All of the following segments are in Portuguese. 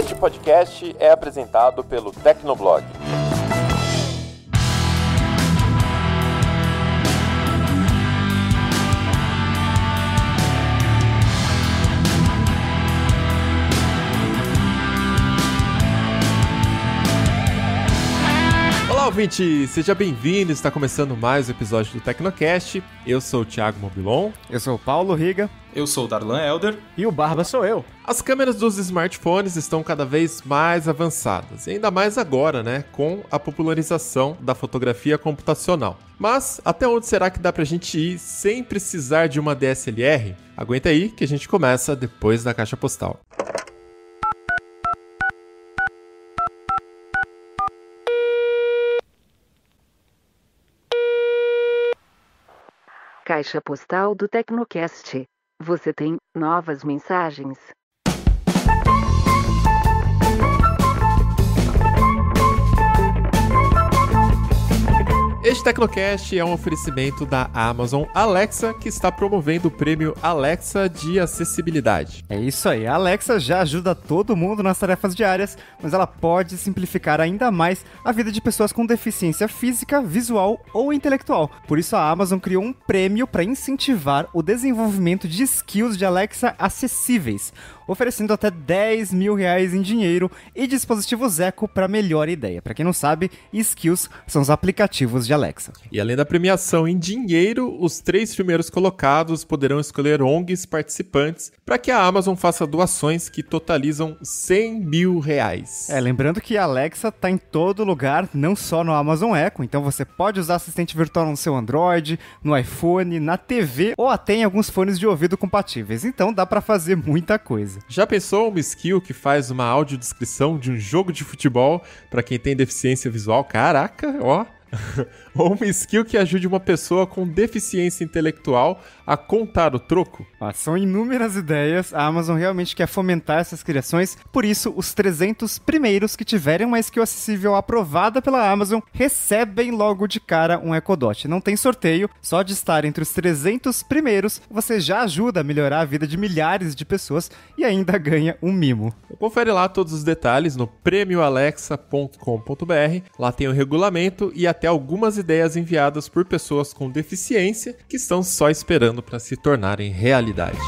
Este podcast é apresentado pelo Tecnoblog. ouvinte, seja bem-vindo. Está começando mais um episódio do Tecnocast. Eu sou o Thiago Mobilon. Eu sou o Paulo Riga. Eu sou o Darlan Elder. E o Barba sou eu. As câmeras dos smartphones estão cada vez mais avançadas, ainda mais agora, né? Com a popularização da fotografia computacional. Mas até onde será que dá pra gente ir sem precisar de uma DSLR? Aguenta aí que a gente começa depois da caixa postal. caixa postal do Tecnocast. Você tem novas mensagens. Este Tecnocast é um oferecimento da Amazon Alexa, que está promovendo o prêmio Alexa de Acessibilidade. É isso aí, a Alexa já ajuda todo mundo nas tarefas diárias, mas ela pode simplificar ainda mais a vida de pessoas com deficiência física, visual ou intelectual. Por isso, a Amazon criou um prêmio para incentivar o desenvolvimento de skills de Alexa acessíveis oferecendo até 10 mil reais em dinheiro e dispositivos Echo para melhor ideia. Para quem não sabe, Skills são os aplicativos de Alexa. E além da premiação em dinheiro, os três primeiros colocados poderão escolher ONGs participantes para que a Amazon faça doações que totalizam 100 mil reais. É, lembrando que a Alexa está em todo lugar, não só no Amazon Echo, então você pode usar assistente virtual no seu Android, no iPhone, na TV ou até em alguns fones de ouvido compatíveis. Então dá para fazer muita coisa coisa. Já pensou uma skill que faz uma audiodescrição de um jogo de futebol para quem tem deficiência visual? Caraca, ó. Ou uma skill que ajude uma pessoa com deficiência intelectual a contar o troco? Ah, são inúmeras ideias. A Amazon realmente quer fomentar essas criações. Por isso, os 300 primeiros que tiverem uma skill acessível aprovada pela Amazon recebem logo de cara um Dot. Não tem sorteio, só de estar entre os 300 primeiros você já ajuda a melhorar a vida de milhares de pessoas e ainda ganha um mimo. Confere lá todos os detalhes no prêmioalexa.com.br. Lá tem o regulamento e até algumas ideias enviadas por pessoas com deficiência que estão só esperando para se tornarem realidade.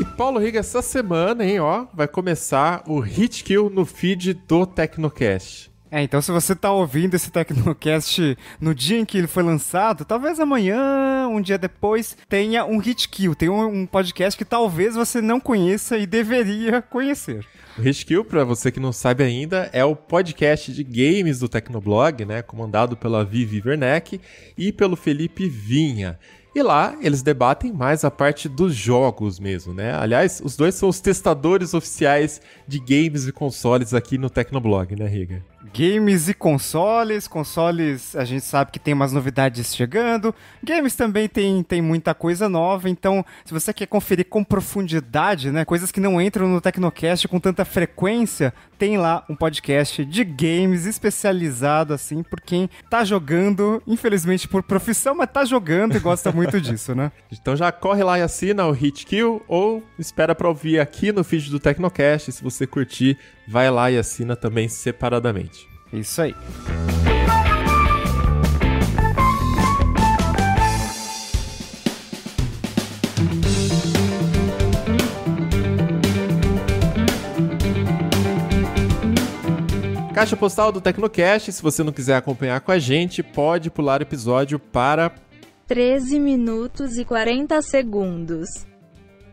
E Paulo Riga, essa semana, hein, ó, vai começar o Hit Kill no feed do Tecnocast. É, então se você está ouvindo esse Tecnocast no dia em que ele foi lançado, talvez amanhã, um dia depois, tenha um hit kill, tem um, podcast que talvez você não conheça e deveria conhecer. O Hit Kill, para você que não sabe ainda, é o podcast de games do Tecnoblog, né, comandado pela Vivi Werneck e pelo Felipe Vinha. E lá eles debatem mais a parte dos jogos mesmo, né? Aliás, os dois são os testadores oficiais de games e consoles aqui no Tecnoblog, né, Riga? Games e consoles. Consoles, a gente sabe que tem umas novidades chegando. Games também tem, tem muita coisa nova. Então, se você quer conferir com profundidade, né, coisas que não entram no Tecnocast com tanta frequência, tem lá um podcast de games especializado assim por quem tá jogando, infelizmente por profissão, mas tá jogando e gosta muito disso, né? Então já corre lá e assina o Hit Kill ou espera para ouvir aqui no feed do Tecnocast, se você curtir vai lá e assina também separadamente. Isso aí. Caixa postal do Tecnocast. Se você não quiser acompanhar com a gente, pode pular o episódio para 13 minutos e 40 segundos.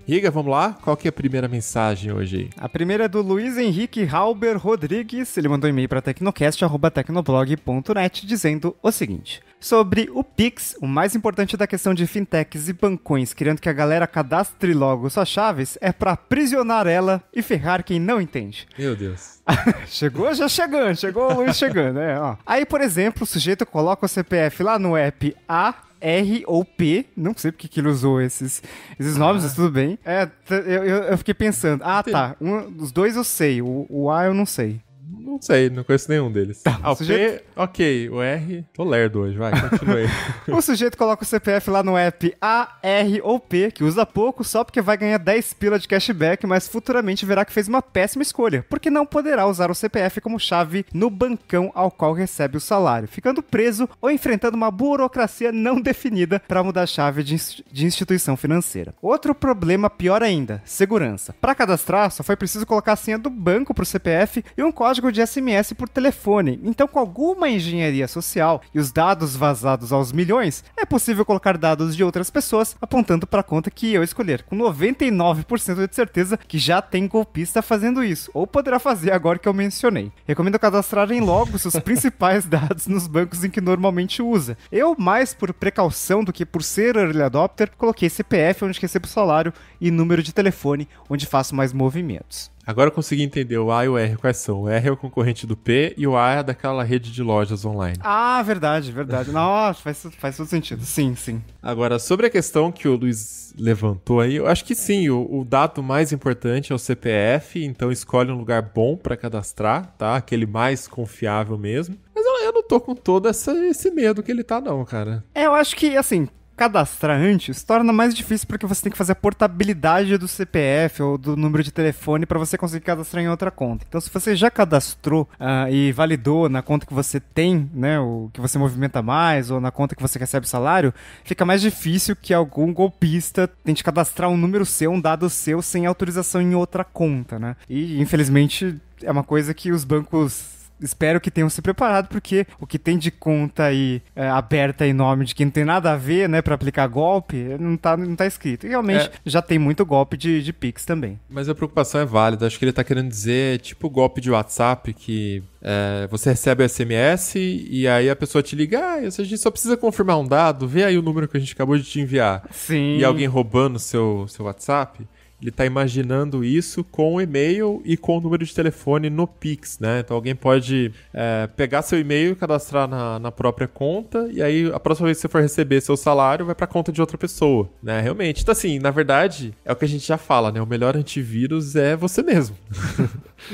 Riga, vamos lá? Qual que é a primeira mensagem hoje aí? A primeira é do Luiz Henrique Halber Rodrigues. Ele mandou um e-mail para tecnocast.tecnoblog.net dizendo o seguinte. Sobre o Pix, o mais importante da questão de fintechs e bancões, querendo que a galera cadastre logo suas chaves, é para aprisionar ela e ferrar quem não entende. Meu Deus. chegou já chegando, chegou o Luiz chegando, né? Ó. Aí, por exemplo, o sujeito coloca o CPF lá no app A R ou P, não sei porque que ele usou esses, esses ah. nomes, mas tudo bem. É, eu, eu, fiquei pensando, ah tá, um, os dois eu sei, o, o A eu não sei. Não sei, não conheço nenhum deles. Tá, ah, o sujeito... P, ok. O R, tô lerdo hoje, vai, continue o sujeito coloca o CPF lá no app A, R ou P, que usa pouco só porque vai ganhar 10 pila de cashback, mas futuramente verá que fez uma péssima escolha, porque não poderá usar o CPF como chave no bancão ao qual recebe o salário, ficando preso ou enfrentando uma burocracia não definida para mudar a chave de, de instituição financeira. Outro problema pior ainda, segurança. Para cadastrar, só foi preciso colocar a senha do banco para o CPF e um código de SMS por telefone. Então, com alguma engenharia social e os dados vazados aos milhões, é possível colocar dados de outras pessoas apontando para a conta que eu escolher, com 99% de certeza que já tem golpista fazendo isso, ou poderá fazer agora que eu mencionei. Recomendo cadastrarem logo seus principais dados nos bancos em que normalmente usa. Eu, mais por precaução do que por ser early adopter, coloquei CPF onde recebo salário e número de telefone onde faço mais movimentos. Agora eu consegui entender o A e o R quais são. O R é o concorrente do P e o A é daquela rede de lojas online. Ah, verdade, verdade. Nossa, faz, faz todo sentido. Sim, sim. Agora, sobre a questão que o Luiz levantou aí, eu acho que sim, o, o dado mais importante é o CPF, então escolhe um lugar bom para cadastrar, tá? Aquele mais confiável mesmo. Mas eu, eu não tô com todo essa, esse medo que ele tá, não, cara. É, eu acho que, assim, cadastrar antes torna mais difícil porque você tem que fazer a portabilidade do CPF ou do número de telefone para você conseguir cadastrar em outra conta. Então, se você já cadastrou uh, e validou na conta que você tem, né, o que você movimenta mais ou na conta que você recebe salário, fica mais difícil que algum golpista tente cadastrar um número seu, um dado seu, sem autorização em outra conta, né? E infelizmente é uma coisa que os bancos espero que tenham se preparado, porque o que tem de conta aí é, aberta em nome de que não tem nada a ver, né, para aplicar golpe, não tá, não tá escrito. E realmente é. já tem muito golpe de, de Pix também. Mas a preocupação é válida. Acho que ele tá querendo dizer, tipo, golpe de WhatsApp que é, você recebe o SMS e aí a pessoa te liga, ah, a gente só precisa confirmar um dado, vê aí o número que a gente acabou de te enviar. Sim. E alguém roubando seu, seu WhatsApp ele está imaginando isso com o e-mail e com o número de telefone no Pix, né? Então alguém pode é, pegar seu e-mail, cadastrar na, na própria conta, e aí a próxima vez que você for receber seu salário, vai para a conta de outra pessoa, né? Realmente. Então, assim, na verdade, é o que a gente já fala, né? O melhor antivírus é você mesmo.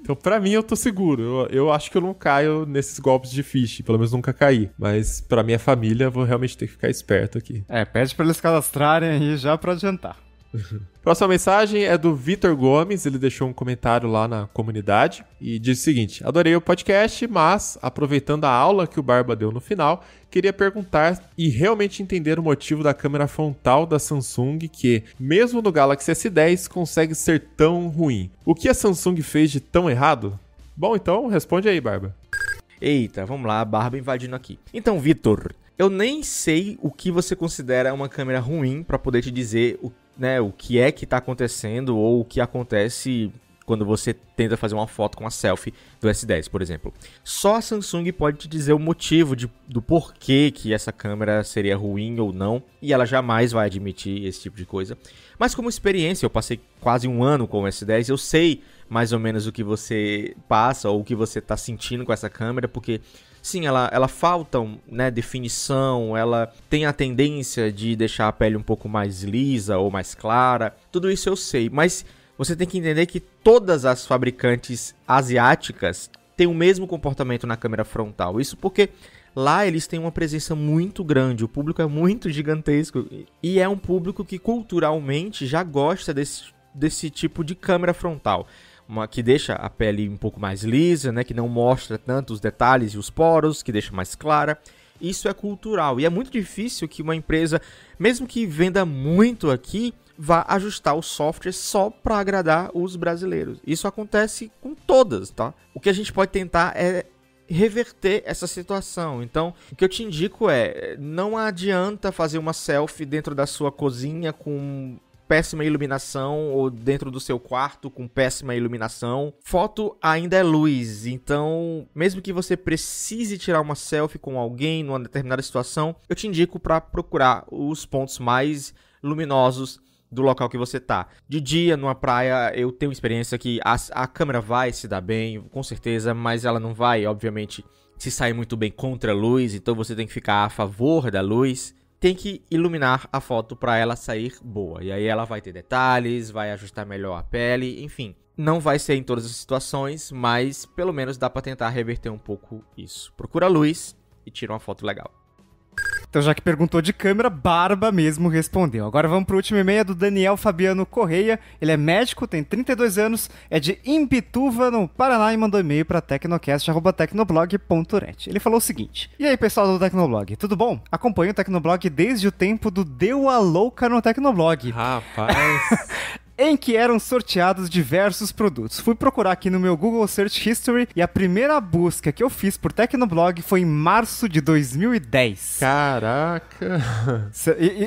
Então, para mim, eu tô seguro. Eu, eu, acho que eu não caio nesses golpes de phishing. Pelo menos nunca caí. Mas para minha família, vou realmente ter que ficar esperto aqui. É, pede para eles cadastrarem aí já para adiantar. Próxima mensagem é do Vitor Gomes, ele deixou um comentário lá na comunidade e diz o seguinte: Adorei o podcast, mas aproveitando a aula que o Barba deu no final, queria perguntar e realmente entender o motivo da câmera frontal da Samsung que, mesmo no Galaxy S10, consegue ser tão ruim. O que a Samsung fez de tão errado? Bom, então responde aí, Barba. Eita, vamos lá, Barba invadindo aqui. Então, Vitor, eu nem sei o que você considera uma câmera ruim para poder te dizer o né, o que é que está acontecendo ou o que acontece quando você tenta fazer uma foto com a selfie do S10, por exemplo. Só a Samsung pode te dizer o motivo de, do porquê que essa câmera seria ruim ou não, e ela jamais vai admitir esse tipo de coisa. Mas como experiência, eu passei quase um ano com o S10, eu sei mais ou menos o que você passa ou o que você está sentindo com essa câmera, porque sim, ela, ela faltam né, definição, ela tem a tendência de deixar a pele um pouco mais lisa ou mais clara. Tudo isso eu sei, mas você tem que entender que todas as fabricantes asiáticas têm o mesmo comportamento na câmera frontal. Isso porque lá eles têm uma presença muito grande, o público é muito gigantesco e é um público que culturalmente já gosta desse, desse tipo de câmera frontal uma que deixa a pele um pouco mais lisa, né, que não mostra tanto os detalhes e os poros, que deixa mais clara. Isso é cultural e é muito difícil que uma empresa, mesmo que venda muito aqui, vá ajustar o software só para agradar os brasileiros. Isso acontece com todas, tá? O que a gente pode tentar é reverter essa situação. Então, o que eu te indico é: não adianta fazer uma selfie dentro da sua cozinha com péssima iluminação ou dentro do seu quarto com péssima iluminação. Foto ainda é luz, então mesmo que você precise tirar uma selfie com alguém numa determinada situação, eu te indico para procurar os pontos mais luminosos do local que você tá. De dia, numa praia, eu tenho experiência que a, a, câmera vai se dar bem, com certeza, mas ela não vai, obviamente, se sair muito bem contra a luz, então você tem que ficar a favor da luz tem que iluminar a foto para ela sair boa. E aí ela vai ter detalhes, vai ajustar melhor a pele, enfim. Não vai ser em todas as situações, mas pelo menos dá para tentar reverter um pouco isso. Procura a luz e tira uma foto legal. Então, já que perguntou de câmera, Barba mesmo respondeu. Agora vamos para o último e-mail é do Daniel Fabiano Correia. Ele é médico, tem 32 anos, é de Impituva, no Paraná, e mandou e-mail para tecnocast.tecnoblog.net. Ele falou o seguinte: E aí, pessoal do Tecnoblog, tudo bom? Acompanho o Tecnoblog desde o tempo do Deu a Louca no Tecnoblog. Rapaz! em que eram sorteados diversos produtos. Fui procurar aqui no meu Google Search History e a primeira busca que eu fiz por Tecnoblog foi em março de 2010. Caraca!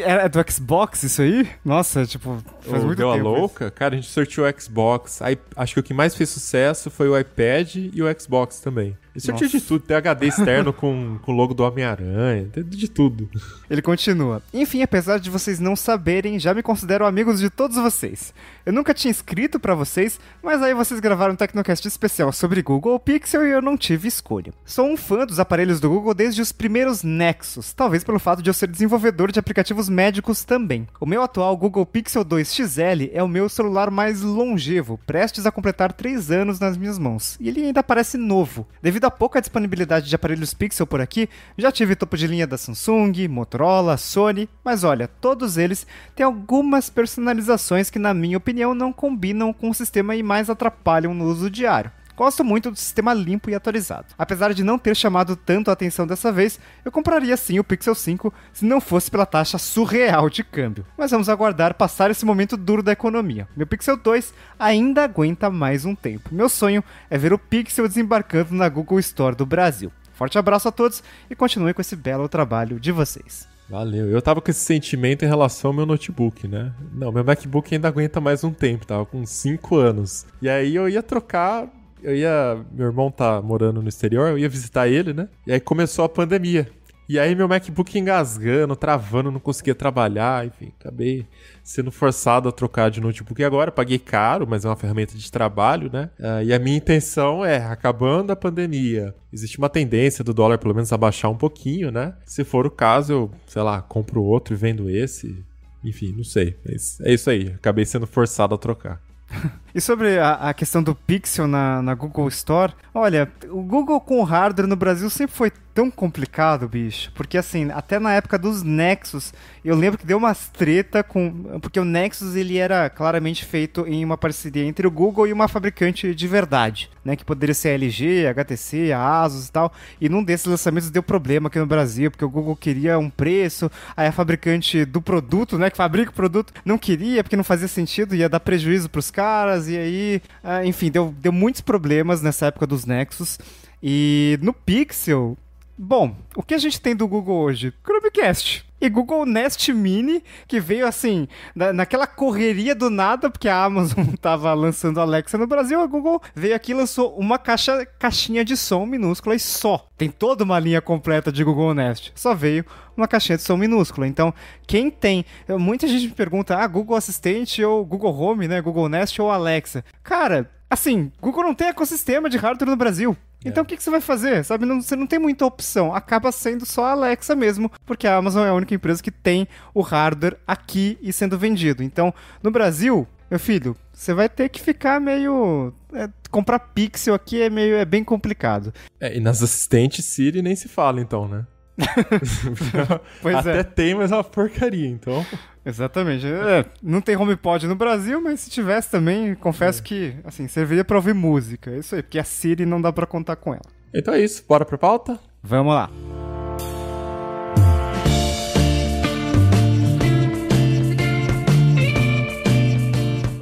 É do Xbox isso aí? Nossa, tipo, faz oh, muito deu tempo. Deu a louca? Isso. Cara, a gente sorteou o Xbox. Aí, acho que o que mais fez sucesso foi o iPad e o Xbox também. Esse eu tinha tipo de tudo, tem HD externo com o logo do Homem-Aranha, tem de tudo. Ele continua. Enfim, apesar de vocês não saberem, já me considero amigos de todos vocês. Eu nunca tinha escrito para vocês, mas aí vocês gravaram um Tecnocast especial sobre Google Pixel e eu não tive escolha. Sou um fã dos aparelhos do Google desde os primeiros Nexus, talvez pelo fato de eu ser desenvolvedor de aplicativos médicos também. O meu atual Google Pixel 2 XL é o meu celular mais longevo, prestes a completar 3 anos nas minhas mãos. E ele ainda parece novo, devido devido à pouca disponibilidade de aparelhos Pixel por aqui, já tive topo de linha da Samsung, Motorola, Sony, mas olha, todos eles têm algumas personalizações que, na minha opinião, não combinam com o sistema e mais atrapalham no uso diário. Gosto muito do sistema limpo e atualizado. Apesar de não ter chamado tanto a atenção dessa vez, eu compraria sim o Pixel 5 se não fosse pela taxa surreal de câmbio. Mas vamos aguardar passar esse momento duro da economia. Meu Pixel 2 ainda aguenta mais um tempo. Meu sonho é ver o Pixel desembarcando na Google Store do Brasil. Forte abraço a todos e continue com esse belo trabalho de vocês. Valeu. Eu tava com esse sentimento em relação ao meu notebook, né? Não, meu MacBook ainda aguenta mais um tempo, tava com 5 anos. E aí eu ia trocar eu ia. Meu irmão tá morando no exterior, eu ia visitar ele, né? E aí começou a pandemia. E aí meu MacBook engasgando, travando, não conseguia trabalhar, enfim, acabei sendo forçado a trocar de notebook E agora, paguei caro, mas é uma ferramenta de trabalho, né? Uh, e a minha intenção é, acabando a pandemia, existe uma tendência do dólar pelo menos abaixar um pouquinho, né? Se for o caso, eu, sei lá, compro outro e vendo esse, enfim, não sei, mas é isso aí, acabei sendo forçado a trocar. E sobre a, a, questão do Pixel na, na Google Store, olha, o Google com o hardware no Brasil sempre foi tão complicado, bicho. Porque assim, até na época dos Nexus, eu lembro que deu umas treta com. Porque o Nexus ele era claramente feito em uma parceria entre o Google e uma fabricante de verdade, né? Que poderia ser a LG, a HTC, a Asus e tal. E num desses lançamentos deu problema aqui no Brasil, porque o Google queria um preço, aí a fabricante do produto, né? Que fabrica o produto, não queria, porque não fazia sentido, ia dar prejuízo pros caras e aí, ah, enfim, deu, deu muitos problemas nessa época dos Nexus. E no Pixel, bom, o que a gente tem do Google hoje? Chromecast e Google Nest Mini, que veio assim, na, naquela correria do nada, porque a Amazon estava lançando Alexa no Brasil, a Google veio aqui e lançou uma caixa, caixinha de som minúscula e só. Tem toda uma linha completa de Google Nest. Só veio uma caixinha de som minúscula. Então, quem tem. Muita gente me pergunta: ah, Google Assistente ou Google Home, né? Google Nest ou Alexa. Cara Assim, Google não tem ecossistema de hardware no Brasil. É. Então o é. que, que, você vai fazer? Sabe, não, você não tem muita opção. Acaba sendo só a Alexa mesmo, porque a Amazon é a única empresa que tem o hardware aqui e sendo vendido. Então, no Brasil, meu filho, você vai ter que ficar meio. É, comprar pixel aqui é meio. é bem complicado. É, e nas assistentes Siri nem se fala, então, né? pois é. Até é. tem, mas é uma porcaria, então. Exatamente. É, não tem HomePod no Brasil, mas se tivesse também, confesso é. que, assim, serviria para ouvir música. É isso aí, porque a Siri não dá para contar com ela. Então é isso, bora pra pauta? Vamos lá.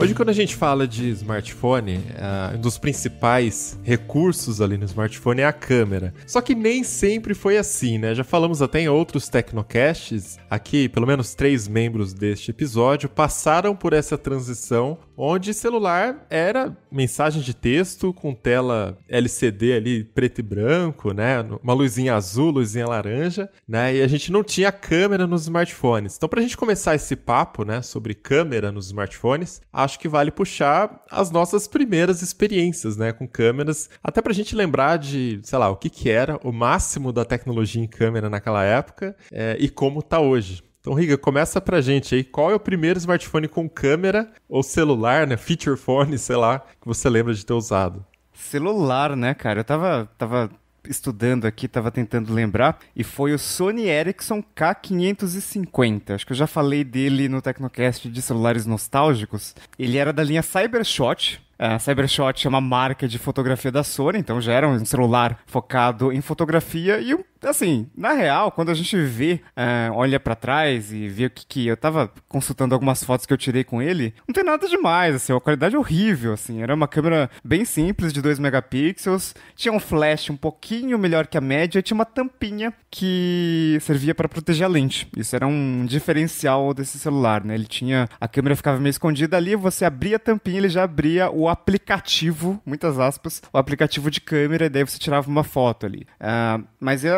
Hoje, quando a gente fala de smartphone, uh, um dos principais recursos ali no smartphone é a câmera. Só que nem sempre foi assim, né? Já falamos até em outros Tecnocasts, aqui pelo menos três membros deste episódio passaram por essa transição onde celular era mensagem de texto com tela LCD ali preto e branco, né? Uma luzinha azul, luzinha laranja, né? E a gente não tinha câmera nos smartphones. Então, para a gente começar esse papo, né, sobre câmera nos smartphones, acho acho que vale puxar as nossas primeiras experiências, né, com câmeras, até para a gente lembrar de, sei lá, o que, que era o máximo da tecnologia em câmera naquela época é, e como tá hoje. Então, Riga, começa pra gente aí. Qual é o primeiro smartphone com câmera ou celular, né? Feature phone, sei lá, que você lembra de ter usado? Celular, né, cara? Eu tava, tava estudando aqui, estava tentando lembrar, e foi o Sony Ericsson K550. Acho que eu já falei dele no Tecnocast de celulares nostálgicos. Ele era da linha Cybershot, é, a Cybershot é uma marca de fotografia da Sony, então já era um celular focado em fotografia e assim, na real, quando a gente vê, uh, olha para trás e vê o que, que eu tava consultando algumas fotos que eu tirei com ele, não tem nada demais, assim, é a qualidade é horrível, assim, era uma câmera bem simples de 2 megapixels, tinha um flash um pouquinho melhor que a média e tinha uma tampinha que servia para proteger a lente. Isso era um diferencial desse celular, né? Ele tinha a câmera ficava meio escondida ali, você abria a tampinha, ele já abria o o aplicativo, muitas aspas, o aplicativo de câmera, e daí você tirava uma foto ali. Uh, mas, eu,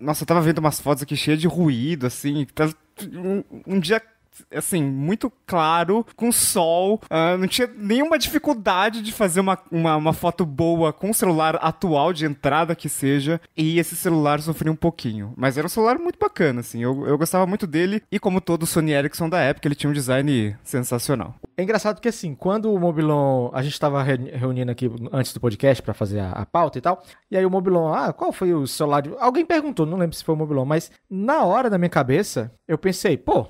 nossa, eu tava vendo umas fotos aqui cheias de ruído, assim, um, um dia assim, muito claro, com sol. Uh, não tinha nenhuma dificuldade de fazer uma, uma, uma, foto boa com o celular atual, de entrada que seja. E esse celular sofreu um pouquinho. Mas era um celular muito bacana, assim. Eu, eu gostava muito dele. E como todo Sony Ericsson da época, ele tinha um design sensacional. É engraçado que, assim, quando o Mobilon. A gente estava reunindo aqui antes do podcast para fazer a, a, pauta e tal. E aí o Mobilon, ah, qual foi o celular? De... Alguém perguntou, não lembro se foi o Mobilon, mas na hora da minha cabeça, eu pensei, pô,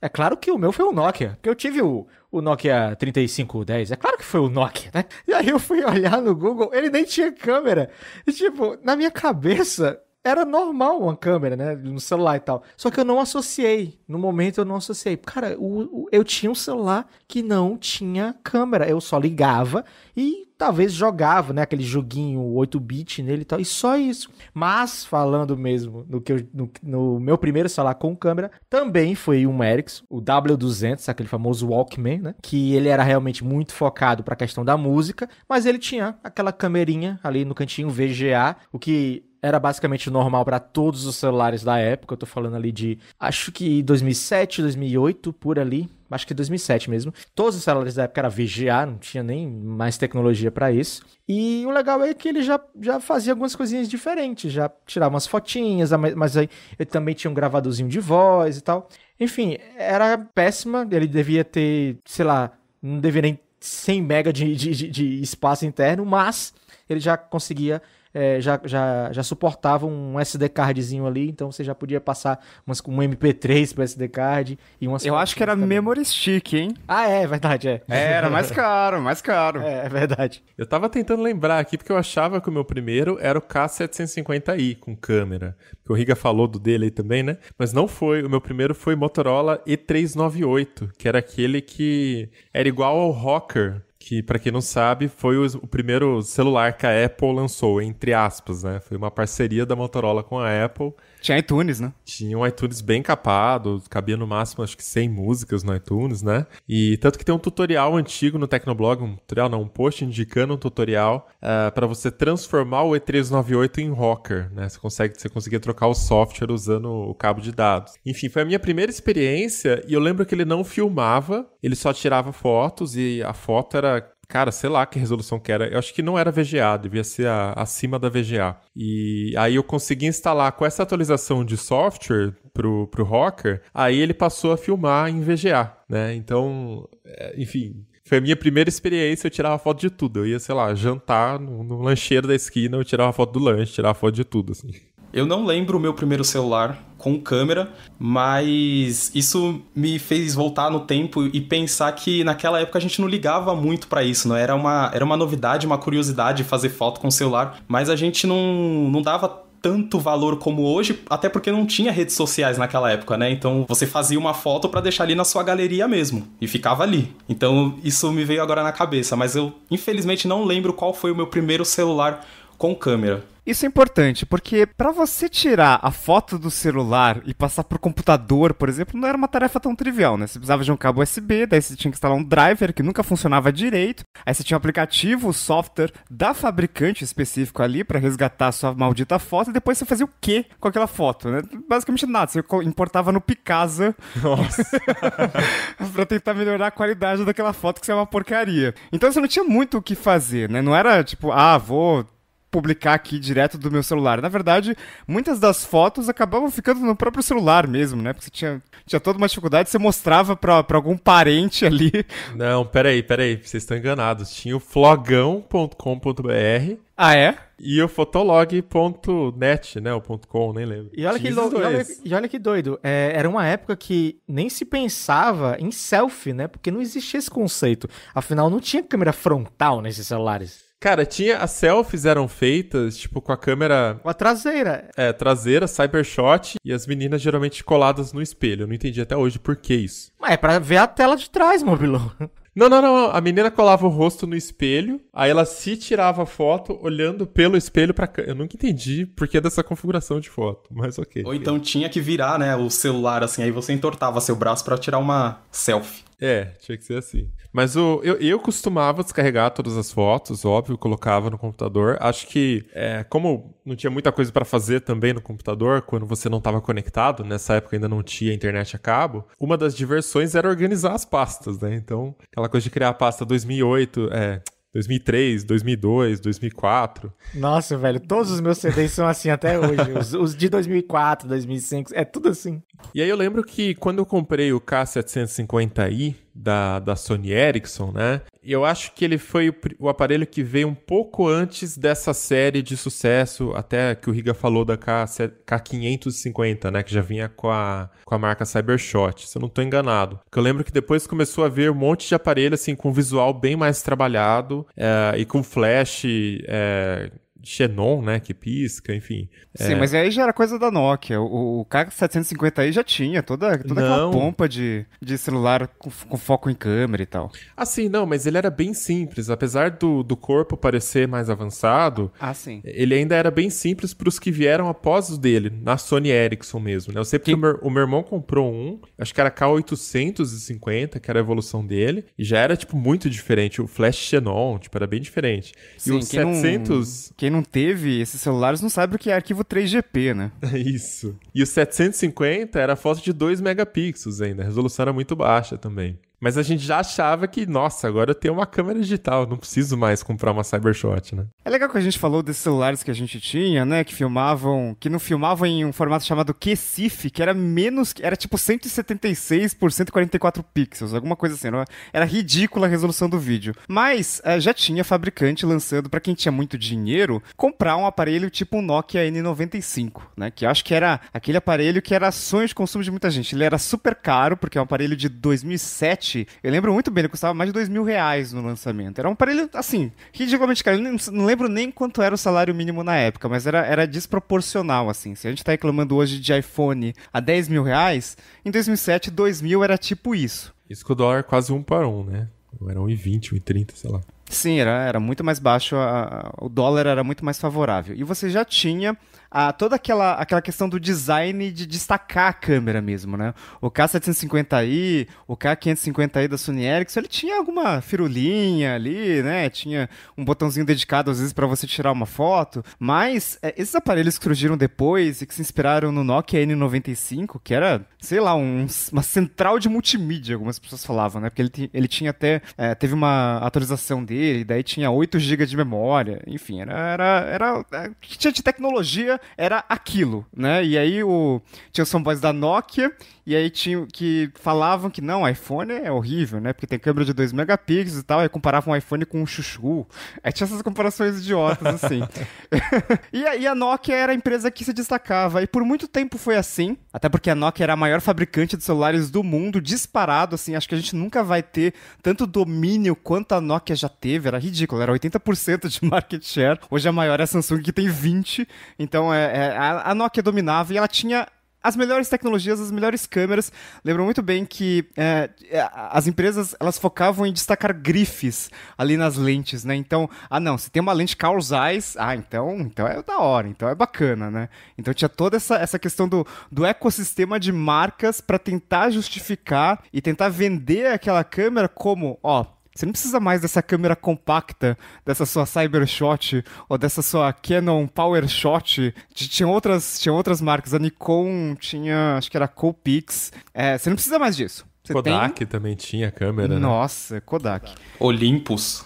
é claro que o meu foi o Nokia, porque eu tive o, o Nokia 3510. É claro que foi o Nokia, né? E aí eu fui olhar no Google, ele nem tinha câmera. E, tipo, na minha cabeça, era normal uma câmera, né? No celular e tal. Só que eu não associei. No momento eu não associei. Cara, o, o, eu tinha um celular que não tinha câmera. Eu só ligava e talvez jogava, né? Aquele joguinho 8-bit nele e tal. E só isso. Mas, falando mesmo no, que eu, no, no, meu primeiro celular com câmera, também foi um Ericsson, o W200, aquele famoso Walkman, né? Que ele era realmente muito focado para a questão da música, mas ele tinha aquela câmerinha ali no cantinho VGA, o que era basicamente normal para todos os celulares da época. Eu tô falando ali de acho que 2007, 2008, por ali. Acho que 2007 mesmo. Todos os celulares da época era VGA, não tinha nem mais tecnologia para isso. E o legal é que ele já, já fazia algumas coisinhas diferentes, já tirava umas fotinhas, mas aí ele também tinha um gravadorzinho de voz e tal. Enfim, era péssima, ele devia ter, sei lá, não deveria nem 100 mega de, de, de espaço interno, mas ele já conseguia é, já, já, já suportava um SD cardzinho ali, então você já podia passar umas, um MP3 o SD card e umas. Eu acho que era também. memory stick, hein? Ah, é, verdade, é. é era mais caro, mais caro. É, é, verdade. Eu tava tentando lembrar aqui, porque eu achava que o meu primeiro era o K750i com câmera. Que o Riga falou do dele aí também, né? Mas não foi. O meu primeiro foi Motorola E398, que era aquele que era igual ao Rocker que, para quem não sabe, foi o, o, primeiro celular que a Apple lançou, entre aspas, né? Foi uma parceria da Motorola com a Apple. Tinha iTunes, né? Tinha um iTunes bem capado, cabia no máximo acho que 100 músicas no iTunes, né? E tanto que tem um tutorial antigo no Tecnoblog, um tutorial não, um post indicando um tutorial uh, eh, para você transformar o E398 em rocker, né? Você consegue, você conseguia trocar o software usando o cabo de dados. Enfim, foi a minha primeira experiência e eu lembro que ele não filmava, ele só tirava fotos e a foto era Cara, sei lá que resolução que era. Eu acho que não era VGA, devia ser a, acima da VGA. E aí eu consegui instalar com essa atualização de software pro, pro Rocker, aí ele passou a filmar em VGA, né? Então, é, enfim, foi a minha primeira experiência, eu tirava foto de tudo. Eu ia, sei lá, jantar no, no lancheiro da esquina, eu tirava foto do lanche, tirava foto de tudo, assim. Eu não lembro o meu primeiro celular com câmera, mas isso me fez voltar no tempo e pensar que naquela época a gente não ligava muito para isso, não é? era uma, era uma novidade, uma curiosidade fazer foto com o celular, mas a gente não, não dava tanto valor como hoje, até porque não tinha redes sociais naquela época, né? Então você fazia uma foto para deixar ali na sua galeria mesmo e ficava ali. Então isso me veio agora na cabeça, mas eu infelizmente não lembro qual foi o meu primeiro celular com câmera. Isso é importante, porque para você tirar a foto do celular e passar pro computador, por exemplo, não era uma tarefa tão trivial, né? Você precisava de um cabo USB, daí você tinha que instalar um driver que nunca funcionava direito, aí você tinha um aplicativo, software da fabricante específico ali para resgatar a sua maldita foto, e depois você fazia o quê com aquela foto, né? Basicamente nada, você importava no Picasa. Nossa. pra tentar melhorar a qualidade daquela foto que você é uma porcaria. Então você não tinha muito o que fazer, né? Não era tipo, ah, vou publicar aqui direto do meu celular. Na verdade, muitas das fotos acabavam ficando no próprio celular mesmo, né? Porque você tinha, tinha toda uma dificuldade, você mostrava para algum parente ali. Não, peraí, peraí, vocês estão enganados. Tinha o flogão.com.br. Ah, é? E o fotolog.net, né? O .com, nem lembro. E olha, que, doido. e olha, e olha que doido. É, era uma época que nem se pensava em selfie, né? Porque não existia esse conceito. Afinal, não tinha câmera frontal nesses celulares. Cara, tinha. As selfies eram feitas, tipo, com a câmera. Com a traseira. É, traseira, cybershot e as meninas geralmente coladas no espelho. Eu não entendi até hoje por que isso. Mas é pra ver a tela de trás, Mobilão. Não, não, não. A menina colava o rosto no espelho, aí ela se tirava a foto olhando pelo espelho pra câmera. Eu nunca entendi por que dessa configuração de foto, mas ok. Ou então tinha que virar, né, o celular assim, aí você entortava seu braço para tirar uma selfie. É, tinha que ser assim. Mas o, eu, eu costumava descarregar todas as fotos, óbvio, colocava no computador. Acho que, é, como não tinha muita coisa para fazer também no computador, quando você não estava conectado, nessa época ainda não tinha internet a cabo, uma das diversões era organizar as pastas, né? Então, aquela coisa de criar a pasta 2008, é, 2003, 2002, 2004. Nossa, velho, todos os meus CDs são assim até hoje. Os, os, de 2004, 2005, é tudo assim. E aí eu lembro que quando eu comprei o K750i, da, da Sony Ericsson, né? Eu acho que ele foi o, o, aparelho que veio um pouco antes dessa série de sucesso, até que o Riga falou da K, K550, né? Que já vinha com a, com a marca Cybershot, se eu não estou enganado. Porque eu lembro que depois começou a ver um monte de aparelho, assim, com visual bem mais trabalhado é, e com flash... É, Xenon, né, que pisca, enfim. Sim, é... mas aí já era coisa da Nokia. O, o k 750 aí já tinha toda, toda aquela pompa de, de celular com, com, foco em câmera e tal. Assim, não, mas ele era bem simples. Apesar do, do corpo parecer mais avançado, ah, sim. ele ainda era bem simples para os que vieram após o dele, na Sony Ericsson mesmo. Né? Eu sei porque que... o, meu, o meu irmão comprou um, acho que era K850, que era a evolução dele, e já era, tipo, muito diferente. O Flash Xenon, tipo, era bem diferente. Sim, e o 700... Não quem não teve esses celulares não sabe o que é arquivo 3GP, né? É Isso. E o 750 era foto de 2 megapixels ainda, a resolução era muito baixa também. Mas a gente já achava que, nossa, agora eu tenho uma câmera digital, não preciso mais comprar uma Cybershot, né? É legal que a gente falou desses celulares que a gente tinha, né? Que filmavam, que não filmavam em um formato chamado QCIF, que era menos, era tipo 176 por 144 pixels, alguma coisa assim. Era ridícula a resolução do vídeo. Mas é, já tinha fabricante lançando para quem tinha muito dinheiro comprar um aparelho tipo um Nokia N95, né? Que eu acho que era aquele aparelho que era sonho de consumo de muita gente. Ele era super caro, porque é um aparelho de 2007 7, eu lembro muito bem, ele custava mais de 2 mil reais no lançamento. Era um aparelho, assim, ridiculamente caro. Eu não lembro nem quanto era o salário mínimo na época, mas era, era desproporcional, assim. Se a gente tá reclamando hoje de iPhone a 10 mil reais, em 2007, 2 mil era tipo isso. Isso que o dólar é quase um para um, né? era 1,20, 1,30, sei lá. Sim, era, era muito mais baixo, a, a, o dólar era muito mais favorável. E você já tinha a toda aquela, aquela questão do design de destacar a câmera mesmo, né? O K750i, o K550i da Sony Ericsson, ele tinha alguma firulinha ali, né? Tinha um botãozinho dedicado às vezes para você tirar uma foto, mas é, esses aparelhos que surgiram depois e que se inspiraram no Nokia N95, que era, sei lá, um, uma central de multimídia, algumas pessoas falavam, né? Porque ele, ele tinha até, é, teve uma atualização dele, daí tinha 8 GB de memória, enfim, era, era, era, é, tinha de tecnologia era aquilo, né? E aí o, tinha os fanboys da Nokia, e aí tinha, que falavam que não, iPhone é horrível, né? Porque tem câmera de 2 megapixels e tal, aí comparavam um iPhone com um chuchu. Aí é, tinha essas comparações idiotas, assim. e, aí a Nokia era a empresa que se destacava, e por muito tempo foi assim, até porque a Nokia era a maior fabricante de celulares do mundo, disparado, assim, acho que a gente nunca vai ter tanto domínio quanto a Nokia já teve, era ridículo, era 80% de market share, hoje é a maior é a Samsung que tem 20%, então então, é, é a, a Nokia dominava e ela tinha as melhores tecnologias, as melhores câmeras. Lembro muito bem que é, é as empresas elas focavam em destacar grifes ali nas lentes, né? Então, ah não, se tem uma lente Carl Zeiss, ah então, então é da hora, então é bacana, né? Então tinha toda essa, essa questão do, do ecossistema de marcas para tentar justificar e tentar vender aquela câmera como, ó, você não precisa mais dessa câmera compacta, dessa sua Cybershot ou dessa sua Canon PowerShot. Tinha outras, tinha outras marcas, a Nikon tinha, acho que era Coolpix. É, você não precisa mais disso. Você Kodak tem... também tinha câmera. Né? Nossa, né? Kodak. Olympus.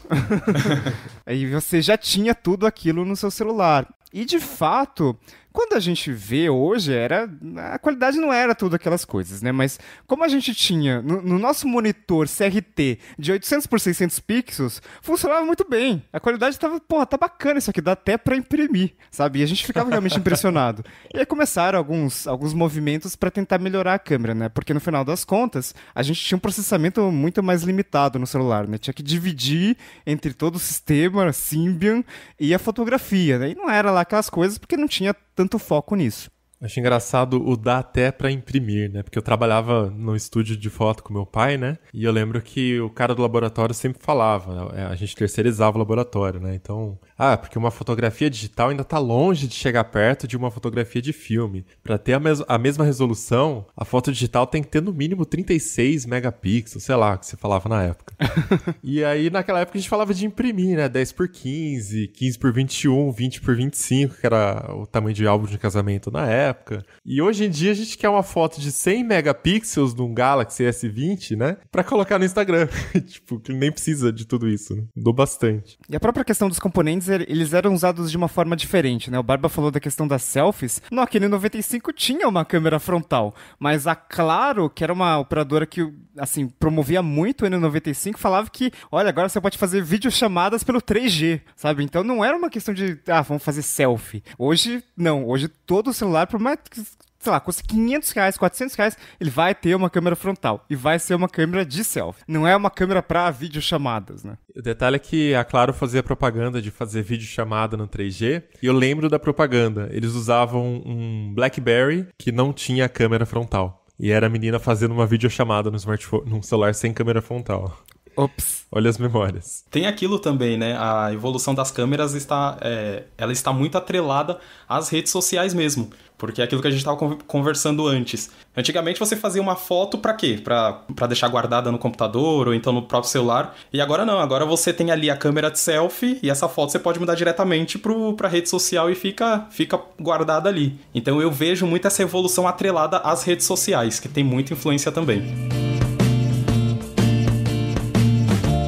Aí você já tinha tudo aquilo no seu celular. E de fato, quando a gente vê hoje, era a qualidade não era tudo aquelas coisas, né? Mas como a gente tinha no, no nosso monitor CRT de 800 por 600 pixels, funcionava muito bem. A qualidade estava, porra, tá bacana isso aqui, dá até para imprimir, sabe? E a gente ficava realmente impressionado. E aí começaram alguns, alguns movimentos para tentar melhorar a câmera, né? Porque no final das contas, a gente tinha um processamento muito mais limitado no celular, né? Tinha que dividir entre todo o sistema Symbian e a fotografia, né? E não era lá aquelas coisas porque não tinha tanto foco nisso. Acho engraçado o dar até para imprimir, né? Porque eu trabalhava no estúdio de foto com meu pai, né? E eu lembro que o cara do laboratório sempre falava, é, a gente terceirizava o laboratório, né? Então, ah, porque uma fotografia digital ainda tá longe de chegar perto de uma fotografia de filme. Para ter a, mes a mesma resolução, a foto digital tem que ter no mínimo 36 megapixels, sei lá, o que você falava na época. e aí naquela época a gente falava de imprimir, né? 10 por 15, 15 por 21, 20 por 25, que era o tamanho de álbum de casamento na época época. E hoje em dia a gente quer uma foto de 100 megapixels de um Galaxy S20, né? Pra colocar no Instagram. tipo, que nem precisa de tudo isso. Né? Do bastante. E a própria questão dos componentes, eles eram usados de uma forma diferente, né? O Barba falou da questão das selfies. No Aquino 95 tinha uma câmera frontal, mas a Claro, que era uma operadora que, assim, promovia muito o N95, falava que, olha, agora você pode fazer videochamadas pelo 3G, sabe? Então não era uma questão de, ah, vamos fazer selfie. Hoje, não. Hoje todo celular, por mais que, sei lá, custa 500 reais, 400 reais, ele vai ter uma câmera frontal. E vai ser uma câmera de selfie. Não é uma câmera para videochamadas, né? O detalhe é que a Claro fazia propaganda de fazer videochamada no 3G. E eu lembro da propaganda. Eles usavam um Blackberry que não tinha câmera frontal. E era a menina fazendo uma videochamada no smartphone, num celular sem câmera frontal. Ops. Olha as memórias. Tem aquilo também, né? A evolução das câmeras está, é, ela está muito atrelada às redes sociais mesmo. Porque é aquilo que a gente estava conversando antes. Antigamente você fazia uma foto para quê? Para deixar guardada no computador ou então no próprio celular. E agora não, agora você tem ali a câmera de selfie e essa foto você pode mudar diretamente para rede social e fica, fica guardada ali. Então eu vejo muito essa evolução atrelada às redes sociais, que tem muita influência também.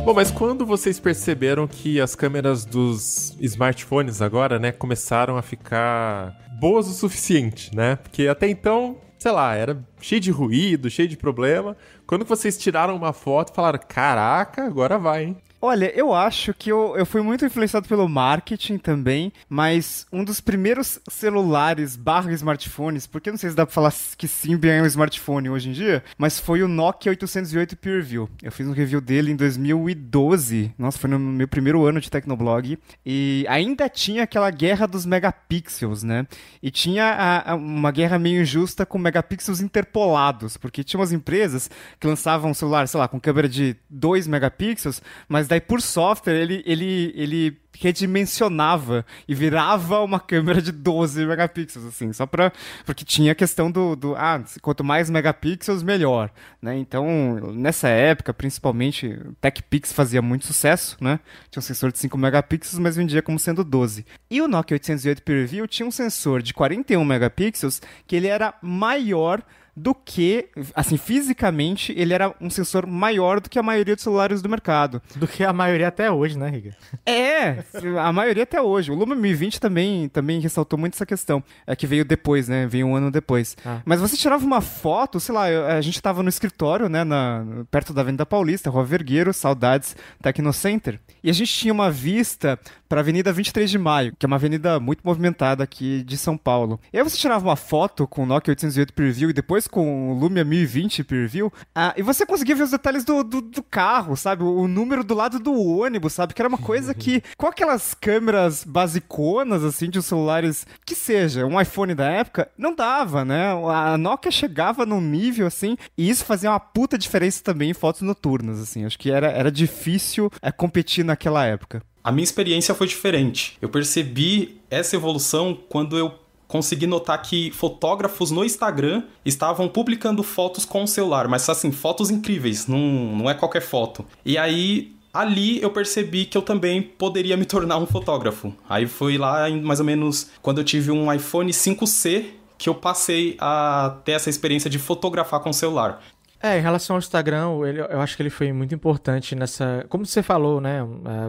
Bom, mas quando vocês perceberam que as câmeras dos smartphones agora, né, começaram a ficar boas o suficiente, né? Porque até então, sei lá, era cheio de ruído, cheio de problema. Quando vocês tiraram uma foto, falaram: caraca, agora vai, hein? Olha, eu acho que eu, eu fui muito influenciado pelo marketing também, mas um dos primeiros celulares barra smartphones, porque não sei se dá pra falar que Symbian é um smartphone hoje em dia, mas foi o Nokia 808 Peer Review. Eu fiz um review dele em 2012, nossa, foi no meu primeiro ano de Tecnoblog, e ainda tinha aquela guerra dos megapixels, né? E tinha a, a, uma guerra meio injusta com megapixels interpolados, porque tinha umas empresas que lançavam um celular, sei lá, com câmera de 2 megapixels, mas daí, por software, ele, ele, ele redimensionava e virava uma câmera de 12 megapixels, assim, só pra. Porque tinha a questão do, do. Ah, quanto mais megapixels, melhor. Né? Então, nessa época, principalmente, TechPix fazia muito sucesso, né? Tinha um sensor de 5 megapixels, mas vendia como sendo 12. E o Nokia 808 Preview tinha um sensor de 41 megapixels que ele era maior do que, assim, fisicamente, ele era um sensor maior do que a maioria dos celulares do mercado. Do que a maioria até hoje, né, Riga? É, a maioria até hoje. O Lumia 1020 20 também, também ressaltou muito essa questão, é que veio depois, né, veio um ano depois. Ah. Mas você tirava uma foto, sei lá, a gente estava no escritório, né, na, perto da Avenida Paulista, Rua Vergueiro, saudades Tecnocenter, e a gente tinha uma vista para a Avenida 23 de Maio, que é uma avenida muito movimentada aqui de São Paulo. E aí você tirava uma foto com o Nokia 808 Preview e depois com o Lumia 1020 Preview, ah, e você conseguia ver os detalhes do, do, do, carro, sabe? O número do lado do ônibus, sabe? Que era uma coisa que, com aquelas câmeras basiconas, assim, de celulares, que seja, um iPhone da época, não dava, né? A Nokia chegava num nível, assim, e isso fazia uma puta diferença também em fotos noturnas, assim. Acho que era, era difícil é, competir naquela época. A minha experiência foi diferente. Eu percebi essa evolução quando eu consegui notar que fotógrafos no Instagram estavam publicando fotos com o celular, mas assim, fotos incríveis, não, não é qualquer foto. E aí. Ali eu percebi que eu também poderia me tornar um fotógrafo. Aí foi lá mais ou menos quando eu tive um iPhone 5C que eu passei a ter essa experiência de fotografar com o celular. É, em relação ao Instagram, ele, eu acho que ele foi muito importante nessa. Como você falou, né,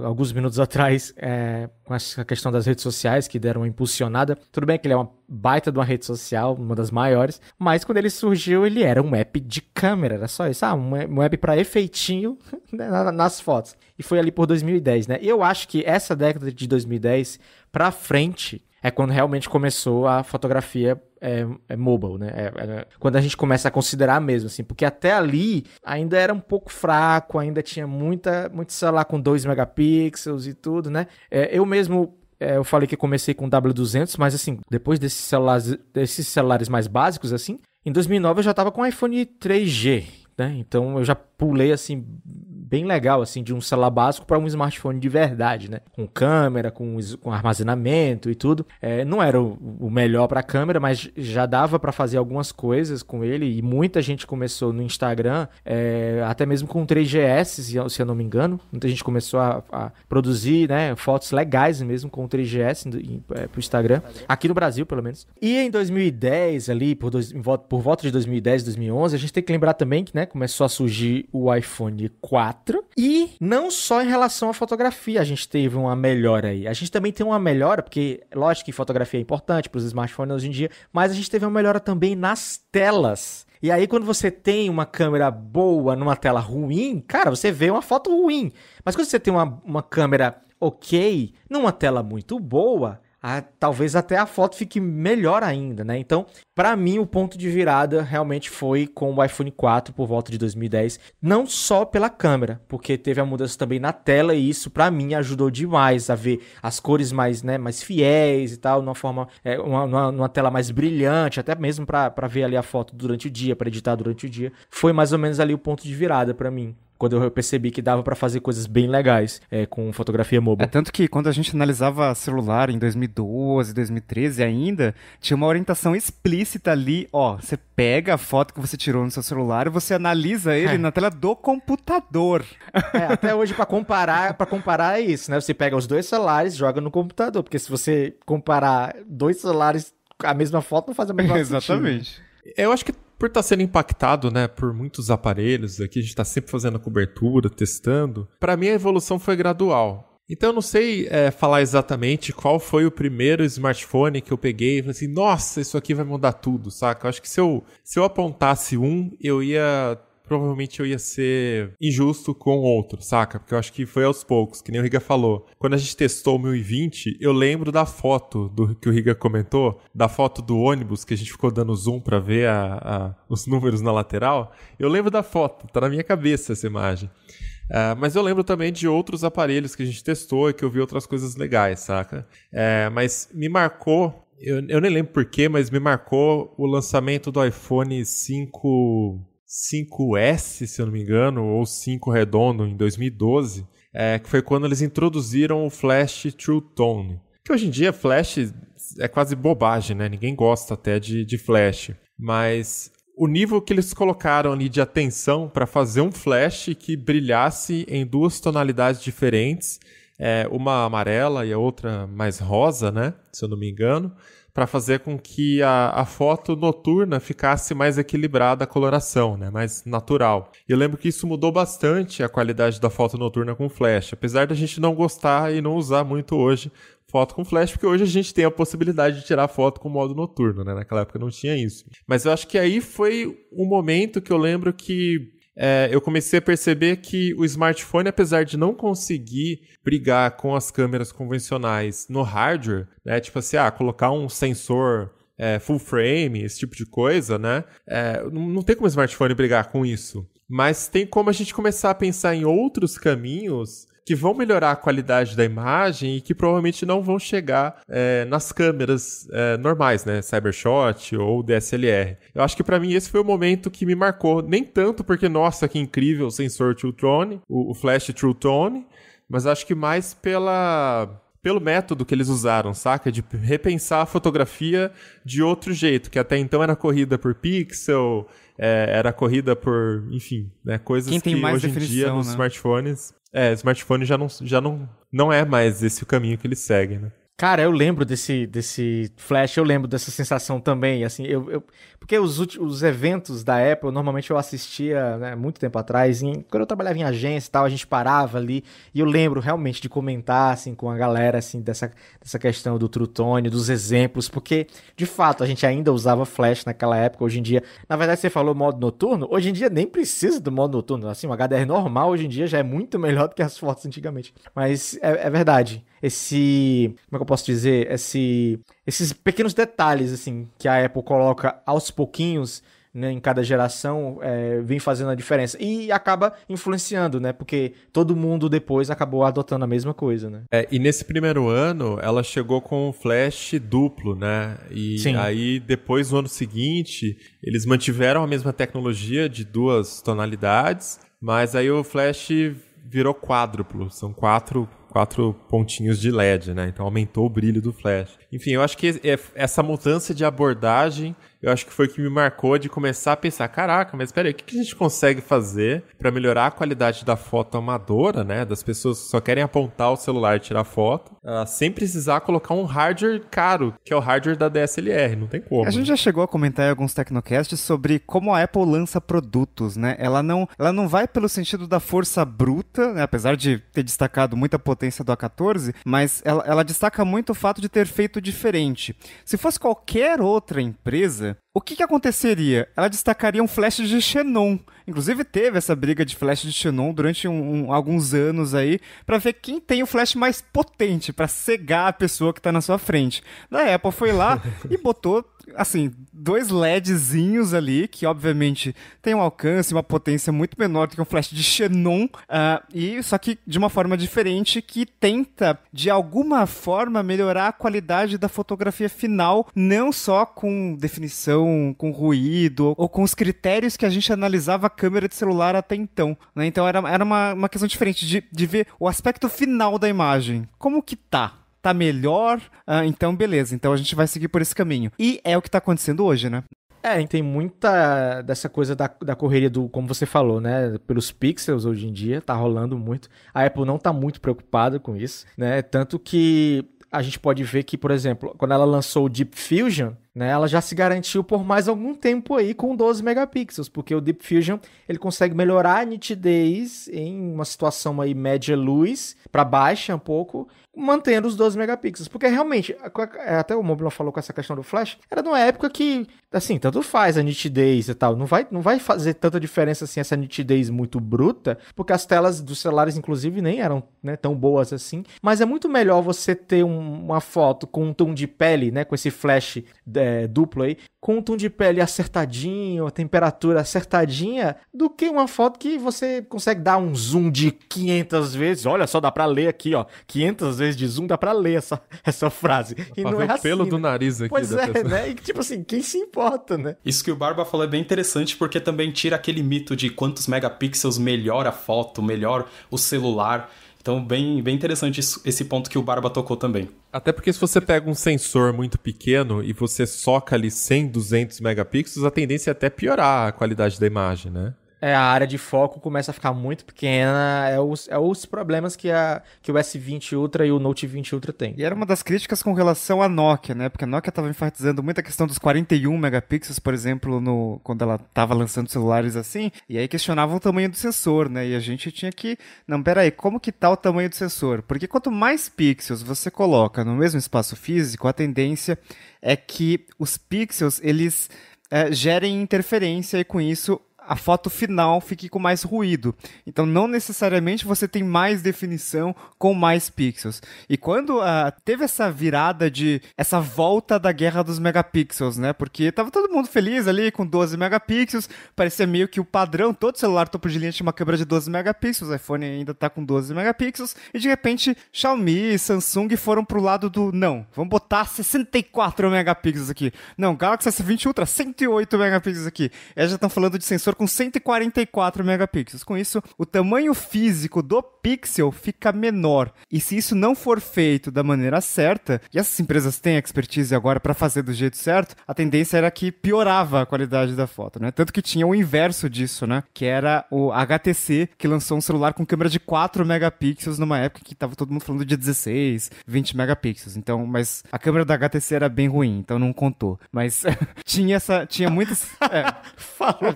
é, alguns minutos atrás, é, com essa questão das redes sociais que deram uma impulsionada. Tudo bem que ele é uma baita de uma rede social, uma das maiores, mas quando ele surgiu, ele era um app de câmera, era só isso. Ah, um app para efeitinho né, nas fotos. E foi ali por 2010, né? E eu acho que essa década de 2010 pra frente é quando realmente começou a fotografia é, é mobile, né? É, é, quando a gente começa a considerar mesmo, assim, porque até ali ainda era um pouco fraco, ainda tinha muita, muito celular com 2 megapixels e tudo, né? É, eu mesmo é, eu falei que comecei com W200, mas assim, depois desses celulares, desses celulares mais básicos, assim, em 2009 eu já estava com iPhone 3G, né? Então eu já pulei assim bem legal, assim, de um celular básico para um smartphone de verdade, né? Com câmera, com, com armazenamento e tudo. É, não era o, o melhor para câmera, mas já dava para fazer algumas coisas com ele e muita gente começou no Instagram, é, até mesmo com 3GS, se eu não me engano. Muita gente começou a, a produzir, né, fotos legais mesmo com 3GS em, é, pro Instagram, aqui no Brasil, pelo menos. E em 2010 ali, por, dois, por volta de 2010, 2011, a gente tem que lembrar também que, né, começou a surgir o iPhone 4 4. E não só em relação à fotografia a gente teve uma melhora aí. A gente também tem uma melhora, porque lógico que fotografia é importante para os smartphones hoje em dia, mas a gente teve uma melhora também nas telas. E aí, quando você tem uma câmera boa numa tela ruim, cara, você vê uma foto ruim. Mas quando você tem uma, uma câmera ok numa tela muito boa, a, talvez até a foto fique melhor ainda, né? Então, para mim, o ponto de virada realmente foi com o iPhone 4 por volta de 2010, não só pela câmera, porque teve a mudança também na tela e isso para mim ajudou demais a ver as cores mais, né, mais fiéis e tal, numa forma, é, uma, numa, numa tela mais brilhante, até mesmo para ver ali a foto durante o dia, para editar durante o dia. Foi mais ou menos ali o ponto de virada para mim quando eu percebi que dava para fazer coisas bem legais é, com fotografia mobile. É tanto que quando a gente analisava celular em 2012, 2013 ainda, tinha uma orientação explícita ali, ó, você pega a foto que você tirou no seu celular e você analisa ele é. na tela do computador. É, até hoje para comparar, para comparar é isso, né? Você pega os dois celulares, joga no computador, porque se você comparar dois celulares a mesma foto não faz a mesma Exatamente. Sentido. Eu acho que por estar tá sendo impactado, né, por muitos aparelhos aqui, a gente está sempre fazendo a cobertura, testando, para mim a evolução foi gradual. Então eu não sei é, falar exatamente qual foi o primeiro smartphone que eu peguei e falei assim, nossa, isso aqui vai mudar tudo, saca? Eu acho que se eu, se eu apontasse um, eu ia provavelmente eu ia ser injusto com outro, saca? Porque eu acho que foi aos poucos, que nem o Riga falou. Quando a gente testou o 1020, eu lembro da foto do que o Riga comentou, da foto do ônibus que a gente ficou dando zoom para ver a, a, os números na lateral. Eu lembro da foto, tá na minha cabeça essa imagem. Uh, mas eu lembro também de outros aparelhos que a gente testou e que eu vi outras coisas legais, saca? Uh, mas me marcou eu, eu, nem lembro porquê, mas me marcou o lançamento do iPhone 5 5S, se eu não me engano, ou 5 redondo, em 2012, é, que foi quando eles introduziram o Flash True Tone. Que hoje em dia Flash é quase bobagem, né? Ninguém gosta até de, de Flash. Mas o nível que eles colocaram ali de atenção para fazer um Flash que brilhasse em duas tonalidades diferentes, é, uma amarela e a outra mais rosa, né? Se eu não me engano para fazer com que a, a, foto noturna ficasse mais equilibrada a coloração, né, mais natural. E eu lembro que isso mudou bastante a qualidade da foto noturna com flash, apesar da gente não gostar e não usar muito hoje foto com flash, porque hoje a gente tem a possibilidade de tirar foto com modo noturno, né? Naquela época não tinha isso. Mas eu acho que aí foi o um momento que eu lembro que é, eu comecei a perceber que o smartphone, apesar de não conseguir brigar com as câmeras convencionais no hardware, né, tipo assim, ah, colocar um sensor é, full frame, esse tipo de coisa, né, é, não tem como o smartphone brigar com isso. Mas tem como a gente começar a pensar em outros caminhos que vão melhorar a qualidade da imagem e que provavelmente não vão chegar é, nas câmeras é, normais, né? Cybershot ou DSLR. Eu acho que para mim esse foi o momento que me marcou, nem tanto porque, nossa, que incrível o sensor True Tone, o, o flash True Tone, mas acho que mais pela pelo método que eles usaram, saca? De repensar a fotografia de outro jeito, que até então era corrida por pixel, é, era corrida por, enfim, né, coisas Quem tem que mais hoje em dia nos né? smartphones... É, smartphone já não, já não, não é mais esse o caminho que eles seguem, né? Cara, eu lembro desse, desse flash, eu lembro dessa sensação também, assim, eu, eu porque os, os eventos da Apple, normalmente eu assistia, né, muito tempo atrás, em, quando eu trabalhava em agência e tal, a gente parava ali, e eu lembro realmente de comentar, assim, com a galera, assim, dessa, dessa questão do Trutone, dos exemplos, porque, de fato, a gente ainda usava flash naquela época, hoje em dia, na verdade você falou modo noturno, hoje em dia nem precisa do modo noturno, assim, um HDR normal hoje em dia já é muito melhor do que as fotos antigamente, mas é, é verdade esse. Como é que eu posso dizer? Esse, esses pequenos detalhes, assim, que a Apple coloca aos pouquinhos. Né, em cada geração é, vem fazendo a diferença e acaba influenciando, né? Porque todo mundo depois acabou adotando a mesma coisa, né? É, e nesse primeiro ano ela chegou com o flash duplo, né? E Sim. aí depois no ano seguinte eles mantiveram a mesma tecnologia de duas tonalidades, mas aí o flash virou quádruplo, são quatro quatro pontinhos de LED, né? Então aumentou o brilho do flash. Enfim, eu acho que essa mudança de abordagem, eu acho que foi o que me marcou de começar a pensar, caraca, mas espera o que a gente consegue fazer para melhorar a qualidade da foto amadora, né? Das pessoas que só querem apontar o celular e tirar foto, uh, sem precisar colocar um hardware caro, que é o hardware da DSLR, não tem como. A gente né? já chegou a comentar em alguns Tecnocasts sobre como a Apple lança produtos, né? Ela não, ela não vai pelo sentido da força bruta, né? apesar de ter destacado muita potência potência do A14, mas ela, ela destaca muito o fato de ter feito diferente. Se fosse qualquer outra empresa, o que, que aconteceria? Ela destacaria um flash de Xenon. Inclusive teve essa briga de flash de Xenon durante um, um, alguns anos aí, para ver quem tem o flash mais potente, para cegar a pessoa que tá na sua frente. Da Apple foi lá e botou, assim, dois LEDzinhos ali, que obviamente tem um alcance, uma potência muito menor do que um flash de Xenon, uh, e só que de uma forma diferente, que tenta, de alguma forma, melhorar a qualidade da fotografia final, não só com definição com ruído, ou com os critérios que a gente analisava a câmera de celular até então. Né? Então era, era uma, uma questão diferente de, de ver o aspecto final da imagem. Como que tá? Tá melhor? Ah, então, beleza. Então a gente vai seguir por esse caminho. E é o que tá acontecendo hoje, né? É, tem muita dessa coisa da, da correria do, como você falou, né? Pelos pixels hoje em dia, tá rolando muito. A Apple não tá muito preocupada com isso, né? Tanto que a gente pode ver que, por exemplo, quando ela lançou o Deep Fusion, né? Ela já se garantiu por mais algum tempo aí com 12 megapixels, porque o Deep Fusion ele consegue melhorar a nitidez em uma situação aí média luz para baixa um pouco, mantendo os 12 megapixels, porque realmente até o Moblin falou com essa questão do flash, era numa época que assim, tanto faz a nitidez e tal, não vai não vai fazer tanta diferença assim essa nitidez muito bruta, porque as telas dos celulares inclusive nem eram, né, tão boas assim, mas é muito melhor você ter um, uma foto com um tom de pele, né, com esse flash é, é, duplo aí, com um tom de pele acertadinho, a temperatura acertadinha, do que uma foto que você consegue dar um zoom de 500 vezes. Olha só, dá pra ler aqui, ó. 500 vezes de zoom, dá pra ler essa, essa frase. E pra não ver é o assim, pelo assim, do né? nariz aqui. Pois é, pessoa. né? E tipo assim, quem se importa, né? Isso que o Barba falou é bem interessante, porque também tira aquele mito de quantos megapixels melhor a foto, melhor o celular. Então, bem, bem interessante isso, esse ponto que o Barba tocou também. Até porque se você pega um sensor muito pequeno e você soca ali 100, 200 megapixels, a tendência é até piorar a qualidade da imagem, né? é, a área de foco começa a ficar muito pequena. É os, é os problemas que, a, que o S20 Ultra e o Note 20 Ultra têm. E era uma das críticas com relação à Nokia, né? Porque a Nokia estava enfatizando muito a questão dos 41 megapixels, por exemplo, no, quando ela estava lançando celulares assim. E aí questionavam o tamanho do sensor, né? E a gente tinha que. Não, peraí, como que tá o tamanho do sensor? Porque quanto mais pixels você coloca no mesmo espaço físico, a tendência é que os pixels eles é, gerem interferência e com isso a foto final fique com mais ruído. Então, não necessariamente você tem mais definição com mais pixels. E quando uh, teve essa virada de essa volta da guerra dos megapixels, né? Porque tava todo mundo feliz ali com 12 megapixels, parecia meio que o padrão, todo celular topo de linha tinha uma câmera de 12 megapixels, o iPhone ainda tá com 12 megapixels, e de repente Xiaomi e Samsung foram pro lado do não, vamos botar 64 megapixels aqui. Não, Galaxy S20 Ultra 108 megapixels aqui. Eles já estão falando de sensor com 144 megapixels. Com isso, o tamanho físico do pixel fica menor. E se isso não for feito da maneira certa, e essas empresas têm expertise agora para fazer do jeito certo, a tendência era que piorava a qualidade da foto, né? Tanto que tinha o inverso disso, né? Que era o HTC, que lançou um celular com câmera de 4 megapixels numa época que tava todo mundo falando de 16, 20 megapixels. Então, mas a câmera da HTC era bem ruim, então não contou. Mas tinha essa, tinha muitas é, Falou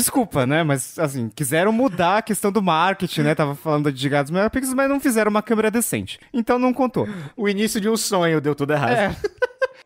desculpa, né? Mas, assim, quiseram mudar a questão do marketing, né? Tava falando de gigados megapixels, mas não fizeram uma câmera decente. Então não contou. O início de um sonho deu tudo errado. É.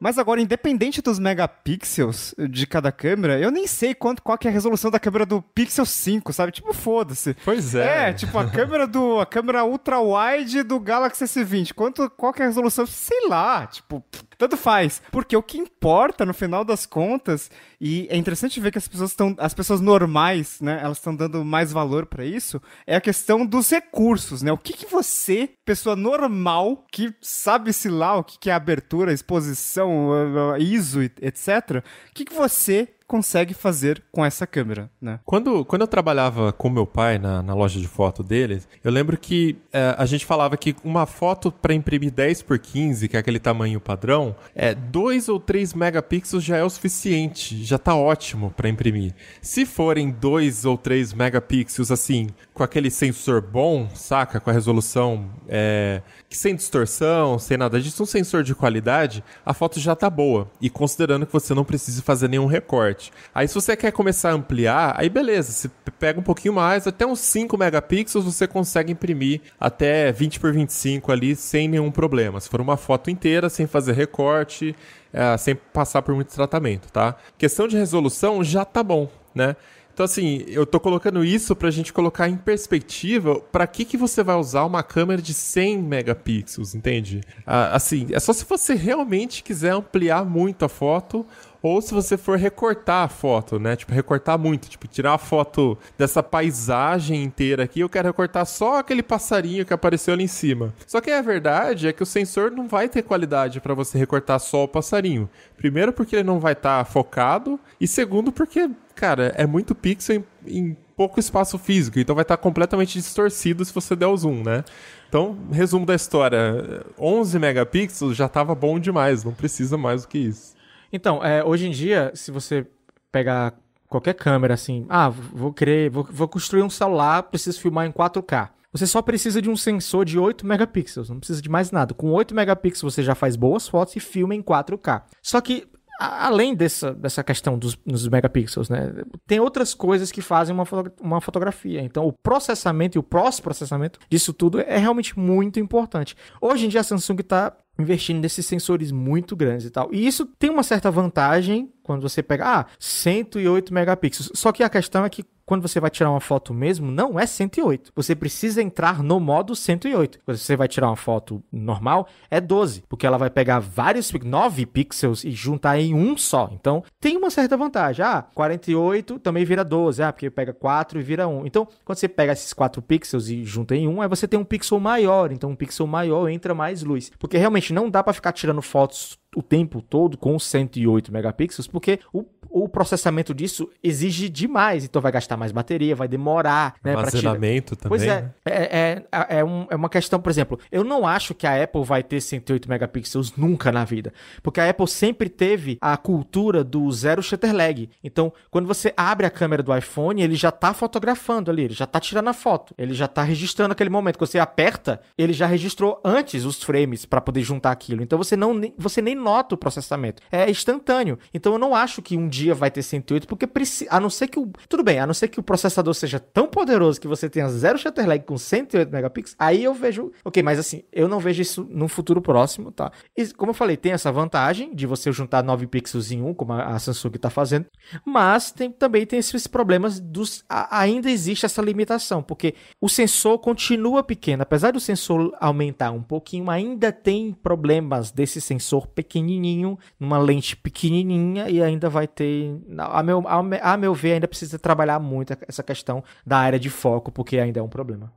Mas agora, independente dos megapixels de cada câmera, eu nem sei quanto, qual que é a resolução da câmera do Pixel 5, sabe? Tipo, foda-se. Pois é. É, tipo, a câmera do. A câmera ultra-wide do Galaxy S20. Quanto, qual que é a resolução? Sei lá. Tipo. Tanto faz, porque o que importa no final das contas, e é interessante ver que as pessoas estão, as pessoas normais, né, elas estão dando mais valor para isso, é a questão dos recursos, né? O que, que você, pessoa normal, que sabe-se lá o que, que é abertura, exposição, ah, ah, ah, ISO, etc., o que, que você consegue fazer com essa câmera, né? Quando, quando eu trabalhava com meu pai na, na loja de foto dele, eu lembro que é, a gente falava que uma foto para imprimir 10 por 15, que é aquele tamanho padrão, é 2 ou 3 megapixels já é o suficiente, já tá ótimo para imprimir. Se forem 2 ou 3 megapixels assim, com aquele sensor bom, saca? Com a resolução é, que sem distorção, sem nada disso, um sensor de qualidade, a foto já tá boa. E considerando que você não precisa fazer nenhum recorte forte. Aí se você quer começar a ampliar, aí beleza, você pega um pouquinho mais, até uns 5 megapixels você consegue imprimir até 20 por 25 ali sem nenhum problema. Se for uma foto inteira, sem fazer recorte, é, sem passar por muito tratamento, tá? Questão de resolução já tá bom, né? Então, assim, eu tô colocando isso pra gente colocar em perspectiva para que, que você vai usar uma câmera de 100 megapixels, entende? Ah, assim, é só se você realmente quiser ampliar muito a foto ou se você for recortar a foto, né? Tipo, recortar muito. Tipo, tirar a foto dessa paisagem inteira aqui, eu quero recortar só aquele passarinho que apareceu ali em cima. Só que a verdade é que o sensor não vai ter qualidade para você recortar só o passarinho. Primeiro, porque ele não vai estar tá focado. E segundo, porque, cara, é muito pixel em, em pouco espaço físico. Então vai estar tá completamente distorcido se você der o zoom, né? Então, resumo da história: 11 megapixels já estava bom demais, não precisa mais do que isso. Então, é, hoje em dia, se você pegar qualquer câmera assim, ah, vou querer, vou, vou construir um celular, preciso filmar em 4K. Você só precisa de um sensor de 8 megapixels, não precisa de mais nada. Com 8 megapixels você já faz boas fotos e filma em 4K. Só que além dessa, dessa questão dos, dos, megapixels, né? Tem outras coisas que fazem uma, foto, uma fotografia. Então, o processamento e o pós-processamento disso tudo é realmente muito importante. Hoje em dia, a Samsung está investindo nesses sensores muito grandes e tal. E isso tem uma certa vantagem quando você pega, ah, 108 megapixels. Só que a questão é que quando você vai tirar uma foto mesmo, não é 108. Você precisa entrar no modo 108. Quando você vai tirar uma foto normal, é 12, porque ela vai pegar vários 9 pixels e juntar em um só. Então, tem uma certa vantagem. Ah, 48 também vira 12. Ah, porque pega 4 e vira 1. Então, quando você pega esses 4 pixels e junta em um, aí você tem um pixel maior. Então, um pixel maior entra mais luz. Porque realmente não dá para ficar tirando fotos o tempo todo com 108 megapixels, porque o, o processamento disso exige demais, então vai gastar mais bateria, vai demorar, né? Armazenamento também. Pois é, né? É, é, é, é, um, é, uma questão, por exemplo, eu não acho que a Apple vai ter 108 megapixels nunca na vida, porque a Apple sempre teve a cultura do zero shutter lag. Então, quando você abre a câmera do iPhone, ele já tá fotografando ali, ele já tá tirando a foto, ele já tá registrando aquele momento. Quando você aperta, ele já registrou antes os frames para poder juntar aquilo. Então você não você nem nota o processamento. É instantâneo. Então eu não acho que um dia vai ter 108, porque a não ser que o. Tudo bem, a não ser que o processador seja tão poderoso que você tenha zero shutter lag com 108 megapixels, aí eu vejo. Ok, mas assim, eu não vejo isso num futuro próximo, tá? E, como eu falei, tem essa vantagem de você juntar 9 pixels em um, como a Samsung está fazendo, mas tem, também tem esses problemas dos. A, ainda existe essa limitação, porque o sensor continua pequeno. Apesar do sensor aumentar um pouquinho, ainda tem problemas desse sensor pequeno pequenininho, numa lente pequenininha e ainda vai ter, a meu, a meu ver, ainda precisa trabalhar muito essa questão da área de foco, porque ainda é um problema.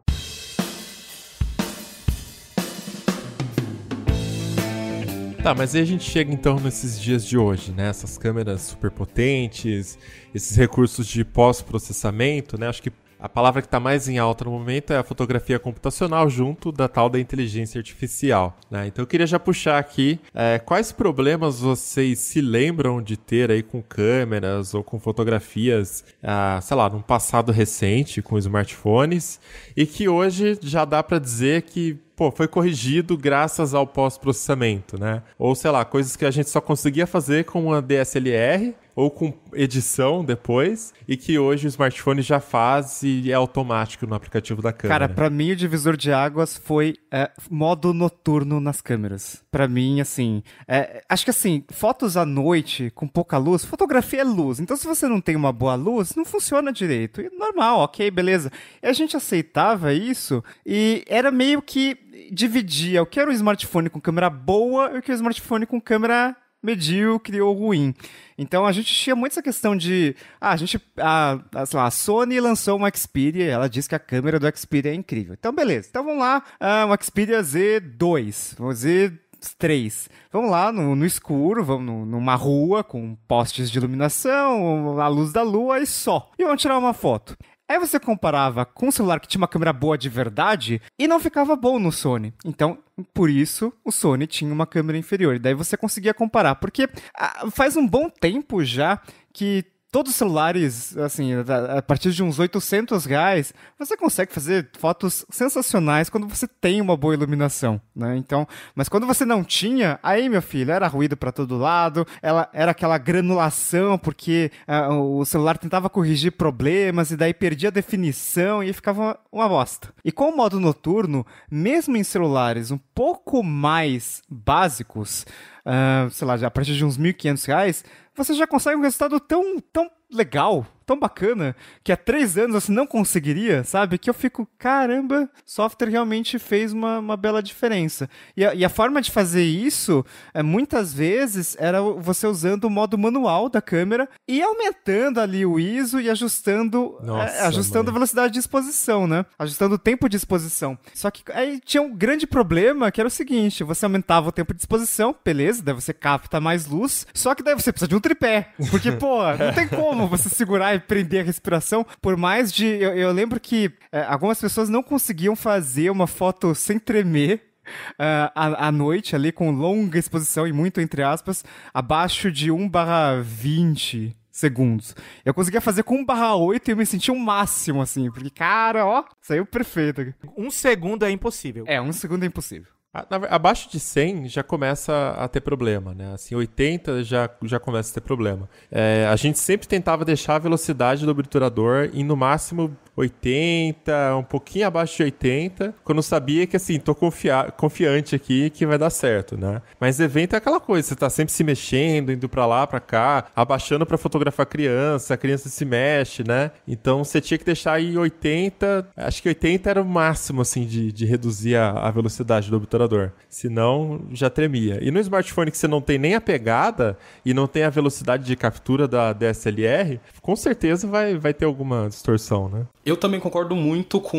Tá, mas aí a gente chega então nesses dias de hoje, né? Essas câmeras super potentes, esses recursos de pós-processamento, né? Acho que a palavra que está mais em alta no momento é a fotografia computacional junto da tal da inteligência artificial. Né? Então eu queria já puxar aqui é, quais problemas vocês se lembram de ter aí com câmeras ou com fotografias, ah, sei lá, num passado recente com smartphones e que hoje já dá para dizer que pô, foi corrigido graças ao pós-processamento, né? Ou sei lá, coisas que a gente só conseguia fazer com uma DSLR ou com edição depois, e que hoje o smartphone já faz e é automático no aplicativo da câmera. Cara, para mim o divisor de águas foi é, modo noturno nas câmeras. Para mim, assim, é, acho que assim, fotos à noite com pouca luz, fotografia é luz. Então, se você não tem uma boa luz, não funciona direito. E normal, ok, beleza. E a gente aceitava isso e era meio que dividia o que era um smartphone com câmera boa e o que era um smartphone com câmera medíocre ou ruim. Então a gente tinha muito essa questão de. Ah, a gente. A, a, a, Sony lançou uma Xperia, ela disse que a câmera do Xperia é incrível. Então, beleza. Então vamos lá, uh, ah, uma Xperia Z2. Vamos dizer três. Vamos lá no, no escuro, vamos no, numa rua com postes de iluminação, a luz da lua e só. E vamos tirar uma foto. Aí você comparava com um celular que tinha uma câmera boa de verdade e não ficava bom no Sony. Então, por isso, o Sony tinha uma câmera inferior. E daí você conseguia comparar. Porque ah, faz um bom tempo já que todos os celulares, assim, a partir de uns 800 reais, você consegue fazer fotos sensacionais quando você tem uma boa iluminação, né? Então, mas quando você não tinha, aí, meu filho, era ruído para todo lado, ela era aquela granulação, porque uh, o celular tentava corrigir problemas e daí perdia a definição e ficava uma, bosta. E com o modo noturno, mesmo em celulares um pouco mais básicos, uh, sei lá, já a partir de uns 1.500 reais, você já consegue um resultado tão, tão legal tão bacana que há três anos você não conseguiria, sabe? Que eu fico, caramba, software realmente fez uma, uma bela diferença. E a, e a forma de fazer isso, é, muitas vezes, era você usando o modo manual da câmera e aumentando ali o ISO e ajustando, eh, Nossa, é, ajustando a velocidade de exposição, né? Ajustando o tempo de exposição. Só que aí tinha um grande problema que era o seguinte: você aumentava o tempo de exposição, beleza, daí você capta mais luz, só que daí você precisa de um tripé. Porque, pô, não tem como você segurar prender a respiração, por mais de. Eu, eu lembro que é, algumas pessoas não conseguiam fazer uma foto sem tremer. Uh, à, à, noite ali com longa exposição e muito entre aspas abaixo de 1 barra 20 segundos. Eu conseguia fazer com 1 barra 8 e eu me senti o um máximo assim, porque cara, ó, saiu perfeito. Um segundo é impossível. É, um segundo é impossível. Abaixo de 100 já começa a ter problema, né? Assim, 80 já, já começa a ter problema. É, a gente sempre tentava deixar a velocidade do obturador em no máximo 80, um pouquinho abaixo de 80, quando sabia que assim, tô confia confiante aqui que vai dar certo, né? Mas evento é aquela coisa, você tá sempre se mexendo, indo para lá, para cá, abaixando para fotografar criança, a criança se mexe, né? Então você tinha que deixar aí 80, acho que 80 era o máximo assim de, de reduzir a, a velocidade do obturador. Senão já tremia. E no smartphone que você não tem nem a pegada e não tem a velocidade de captura da DSLR, com certeza vai, vai ter alguma distorção, né? Eu também concordo muito com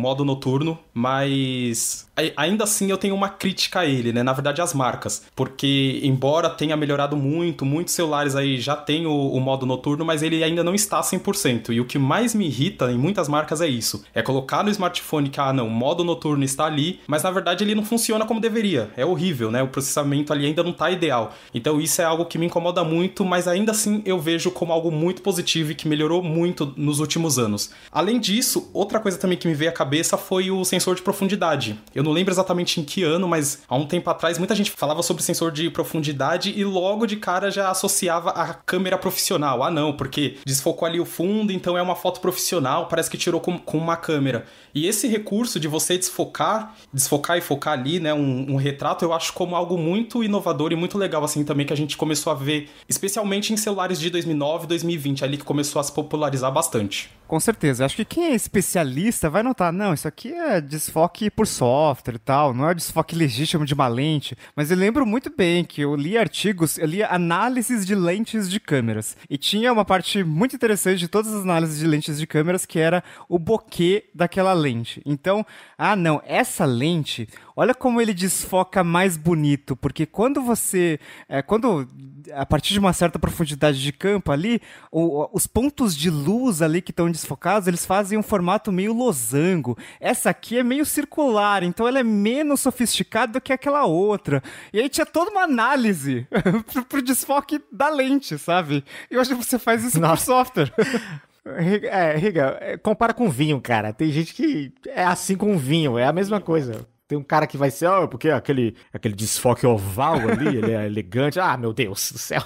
modo noturno, mas ainda assim eu tenho uma crítica a ele, né? Na verdade, as marcas. Porque, embora tenha melhorado muito, muitos celulares aí já tem o, o, modo noturno, mas ele ainda não está 100%. E o que mais me irrita em muitas marcas é isso. É colocar no smartphone que, ah, não, o modo noturno está ali, mas na verdade ele não funciona como deveria. É horrível, né? O processamento ali ainda não está ideal. Então isso é algo que me incomoda muito, mas ainda assim eu vejo como algo muito positivo e que melhorou muito nos últimos anos. Além disso, outra coisa também que me veio à cabeça foi o sensor de profundidade. Eu não lembro exatamente em que ano, mas há um tempo atrás muita gente falava sobre sensor de profundidade e logo de cara já associava a câmera profissional. Ah, não, porque desfocou ali o fundo, então é uma foto profissional, parece que tirou com, com uma câmera. E esse recurso de você desfocar, desfocar e focar ali, né, um, um retrato, eu acho como algo muito inovador e muito legal, assim, também que a gente começou a ver, especialmente em celulares de 2009, 2020, ali que começou a se popularizar bastante. Com certeza. Acho que quem é especialista vai notar, não, isso aqui é desfoque por software software e tal, não é o desfoque legítimo de uma lente, mas eu lembro muito bem que eu li artigos, eu li análises de lentes de câmeras. E tinha uma parte muito interessante de todas as análises de lentes de câmeras que era o bokeh daquela lente. Então, ah, não, essa lente Olha como ele desfoca mais bonito, porque quando você. É, quando. A partir de uma certa profundidade de campo ali, o, os pontos de luz ali que estão desfocados, eles fazem um formato meio losango. Essa aqui é meio circular, então ela é menos sofisticada do que aquela outra. E aí tinha toda uma análise pro, pro desfoque da lente, sabe? E hoje você faz isso no software. É, Riga, é, compara com vinho, cara. Tem gente que é assim com vinho, é a mesma coisa. Tem um cara que vai ser, ó, ah, porque aquele, aquele desfoque oval ali, ele é elegante. Ah, meu Deus do céu.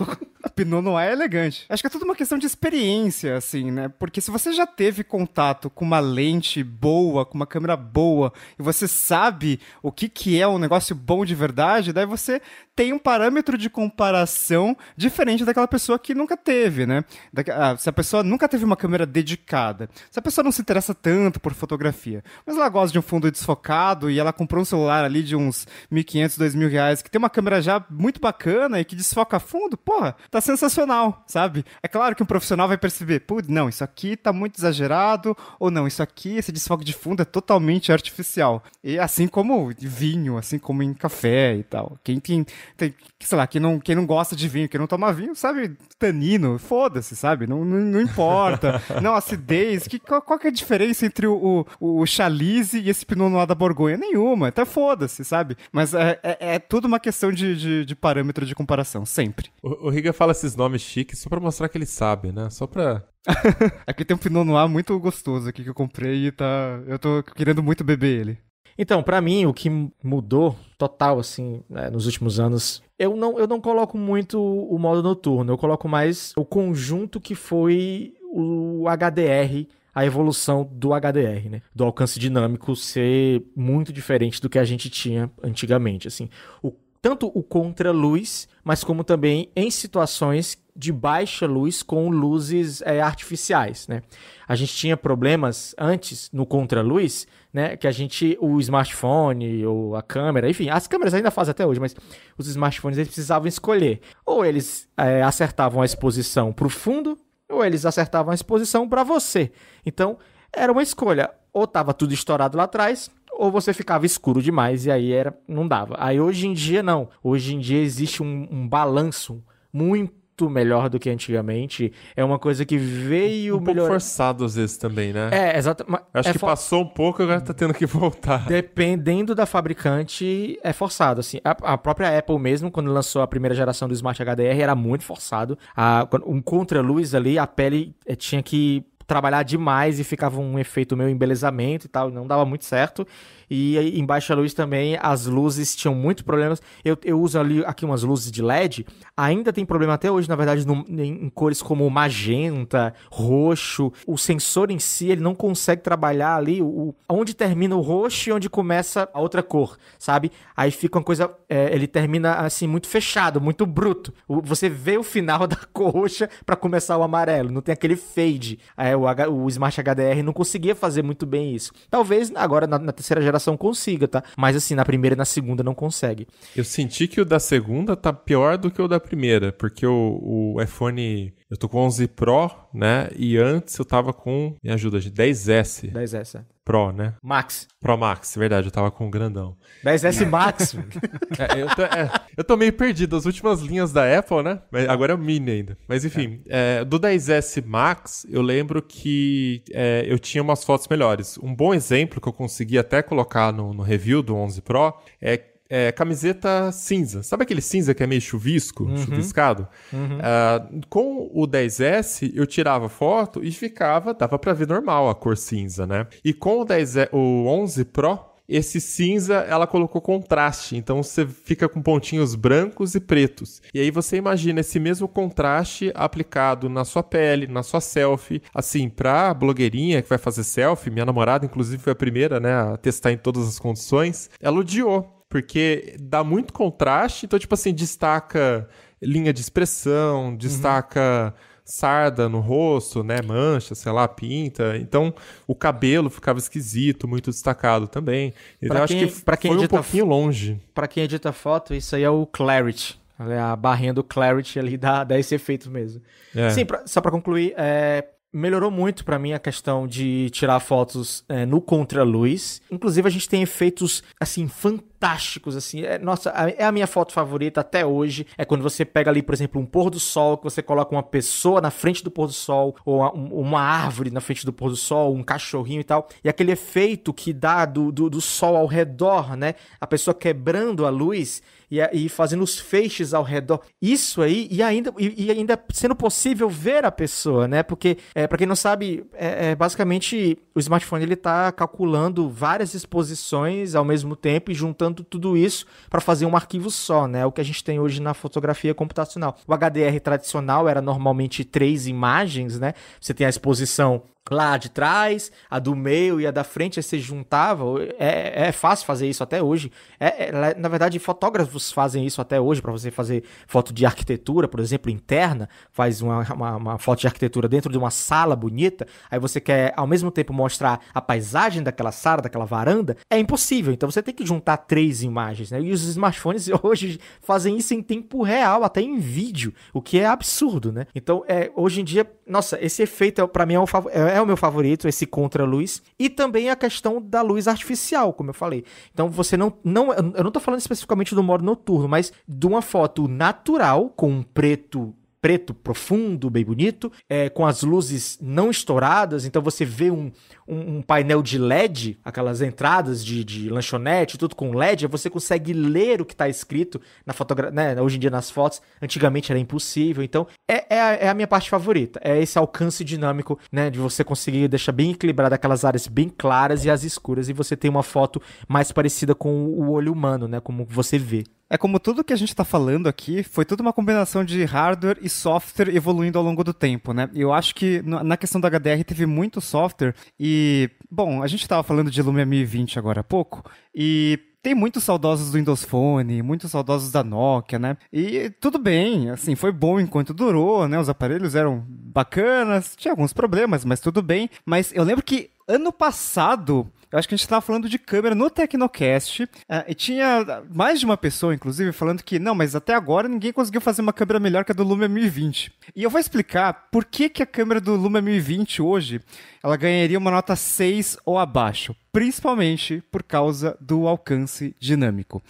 Pinot não é elegante. Acho que é tudo uma questão de experiência, assim, né? Porque se você já teve contato com uma lente boa, com uma câmera boa, e você sabe o que, que é um negócio bom de verdade, daí você tem um parâmetro de comparação diferente daquela pessoa que nunca teve, né? Da, ah, se a pessoa nunca teve uma câmera dedicada, se a pessoa não se interessa tanto por fotografia, mas ela gosta de um fundo desfocado e ela comprou um celular ali de uns 1.500, 2.000 reais, que tem uma câmera já muito bacana e que desfoca fundo, porra, tá sensacional, sabe? É claro que um profissional vai perceber, putz, não, isso aqui tá muito exagerado, ou não, isso aqui, esse desfoque de fundo é totalmente artificial. E assim como vinho, assim como em café e tal. Quem tem tem, sei lá, quem não, quem não gosta de vinho, quem não toma vinho, sabe, tanino, foda-se, sabe? Não, não, não importa. não, acidez. Que, qual, qual que é a diferença entre o, o, o e esse Pinot Noir da Borgonha? Nenhuma. até então foda-se, sabe? Mas é, é, é, tudo uma questão de, de, de parâmetro de comparação, sempre. O, o Riga fala esses nomes chiques só pra mostrar que ele sabe, né? Só pra aqui tem um Pinot Noir muito gostoso aqui que eu comprei e tá. Eu tô querendo muito beber ele. Então, para mim, o que mudou total, assim, né, nos últimos anos, eu não, eu não coloco muito o modo noturno, eu coloco mais o conjunto que foi o HDR a evolução do HDR, né? Do alcance dinâmico ser muito diferente do que a gente tinha antigamente, assim. O tanto o contra-luz, mas como também em situações de baixa luz com luzes é, artificiais, né? A gente tinha problemas antes no contra-luz, né? Que a gente, o smartphone ou a câmera, enfim, as câmeras ainda fazem até hoje, mas os smartphones eles precisavam escolher. Ou eles é, acertavam a exposição para o fundo, ou eles acertavam a exposição para você. Então, era uma escolha. Ou estava tudo estourado lá atrás, ou você ficava escuro demais e aí era não dava. Aí hoje em dia não. Hoje em dia existe um, um balanço muito melhor do que antigamente. É uma coisa que veio um melhor. forçado às vezes também, né? É, exato Acho é que for... passou um pouco e agora tá tendo que voltar. Dependendo da fabricante, é forçado. Assim, a, a, própria Apple mesmo, quando lançou a primeira geração do Smart HDR, era muito forçado. A, um contra-luz ali, a pele eh, tinha que trabalhar demais e ficava um efeito meio embelezamento e tal, não dava muito certo. E em Baixa Luz também as luzes tinham muitos problemas. Eu, eu uso ali aqui umas luzes de LED, ainda tem problema até hoje, na verdade, no, em, em cores como magenta, roxo. O sensor em si, ele não consegue trabalhar ali o, onde termina o roxo e onde começa a outra cor, sabe? Aí fica uma coisa, é, ele termina assim muito fechado, muito bruto. O, você vê o final da cor roxa para começar o amarelo, não tem aquele fade. É, o, H, o Smart HDR não conseguia fazer muito bem isso. Talvez agora na, na terceira geração preparação consiga, tá? Mas assim, na primeira e na segunda não consegue. Eu senti que o da segunda tá pior do que o da primeira, porque o, o iPhone. Eu tô com 11 Pro, né? E antes eu tava com. Me ajuda, 10S. 10S. Pro, né? Max. Pro Max, verdade, eu tava com o grandão. 10S Max. é, eu, tô, é, eu, tô, meio perdido, as últimas linhas da Apple, né? Mas agora é o Mini ainda. Mas enfim, é. do 10S Max, eu lembro que é, eu tinha umas fotos melhores. Um bom exemplo que eu consegui até colocar no, no review do 11 Pro é é, camiseta cinza. Sabe aquele cinza que é meio chuvisco, uhum. chuviscado? Uhum. Uh, com o 10S, eu tirava foto e ficava, dava para ver normal a cor cinza, né? E com o, 10, o 11 Pro, esse cinza ela colocou contraste, então você fica com pontinhos brancos e pretos. E aí você imagina esse mesmo contraste aplicado na sua pele, na sua selfie, assim, pra blogueirinha que vai fazer selfie, minha namorada inclusive foi a primeira, né, a testar em todas as condições, ela odiou porque dá muito contraste. Então, tipo assim, destaca linha de expressão, uhum. destaca. Uhum sarda no rosto, né? Mancha, sei lá, pinta. Então, o cabelo ficava esquisito, muito destacado também. Então, pra eu quem, acho que pra quem foi edita, um pouquinho longe. Para quem edita foto, isso aí é o Clarity. É a barrinha do Clarity ali dá, dá esse efeito mesmo. É. Sim, pra, só para concluir, é, melhorou muito para mim a questão de tirar fotos é, no contra-luz. Inclusive, a gente tem efeitos, assim, fantásticos fantásticos, assim. É, nossa, é a minha foto favorita até hoje. É quando você pega ali, por exemplo, um pôr do sol, que você coloca uma pessoa na frente do pôr do sol, ou uma, uma árvore na frente do pôr do sol, um cachorrinho e tal. E aquele efeito que dá do, do, do sol ao redor, né? A pessoa quebrando a luz e, e fazendo os feixes ao redor. Isso aí, e ainda, e, e ainda sendo possível ver a pessoa, né? Porque, é, para quem não sabe, é, é, basicamente o smartphone ele tá calculando várias exposições ao mesmo tempo e juntando juntando tudo isso para fazer um arquivo só, né? O que a gente tem hoje na fotografia computacional. O HDR tradicional era normalmente três imagens, né? Você tem a exposição lá de trás, a do meio e a da frente você juntavam. É, é fácil fazer isso até hoje. É, é, na verdade, fotógrafos fazem isso até hoje para você fazer foto de arquitetura, por exemplo, interna. Faz uma, uma, uma, foto de arquitetura dentro de uma sala bonita. Aí você quer, ao mesmo tempo, mostrar a paisagem daquela sala, daquela varanda. É impossível. Então você tem que juntar três imagens. Né? E os smartphones hoje fazem isso em tempo real, até em vídeo, o que é absurdo, né? Então, é, hoje em dia, nossa, esse efeito é, para mim é, um, é é o meu favorito, esse contra-luz. E também a questão da luz artificial, como eu falei. Então você não. não eu não tô falando especificamente do modo noturno, mas de uma foto natural, com um preto preto profundo, bem bonito, é, com as luzes não estouradas, então você vê um, um, um painel de LED, aquelas entradas de, de, lanchonete, tudo com LED, você consegue ler o que está escrito na fotografia, né, hoje em dia nas fotos, antigamente era impossível, então é, é, a, é, a, minha parte favorita, é esse alcance dinâmico, né, de você conseguir deixar bem equilibrado aquelas áreas bem claras e as escuras, e você tem uma foto mais parecida com o olho humano, né, como você vê. É como tudo que a gente está falando aqui, foi tudo uma combinação de hardware e software evoluindo ao longo do tempo, né? Eu acho que na questão da HDR teve muito software e, bom, a gente estava falando de Lumia 1020 agora há pouco e tem muitos saudosos do Windows Phone, muitos saudosos da Nokia, né? E tudo bem, assim, foi bom enquanto durou, né? Os aparelhos eram bacanas, tinha alguns problemas, mas tudo bem. Mas eu lembro que Ano passado, eu acho que a gente estava falando de câmera no Tecnocast, ah, e tinha mais de uma pessoa, inclusive, falando que, não, mas até agora ninguém conseguiu fazer uma câmera melhor que a do Lumia 1020. E eu vou explicar por que, que a câmera do Lumia 1020 hoje, ela ganharia uma nota 6 ou abaixo, principalmente por causa do alcance dinâmico.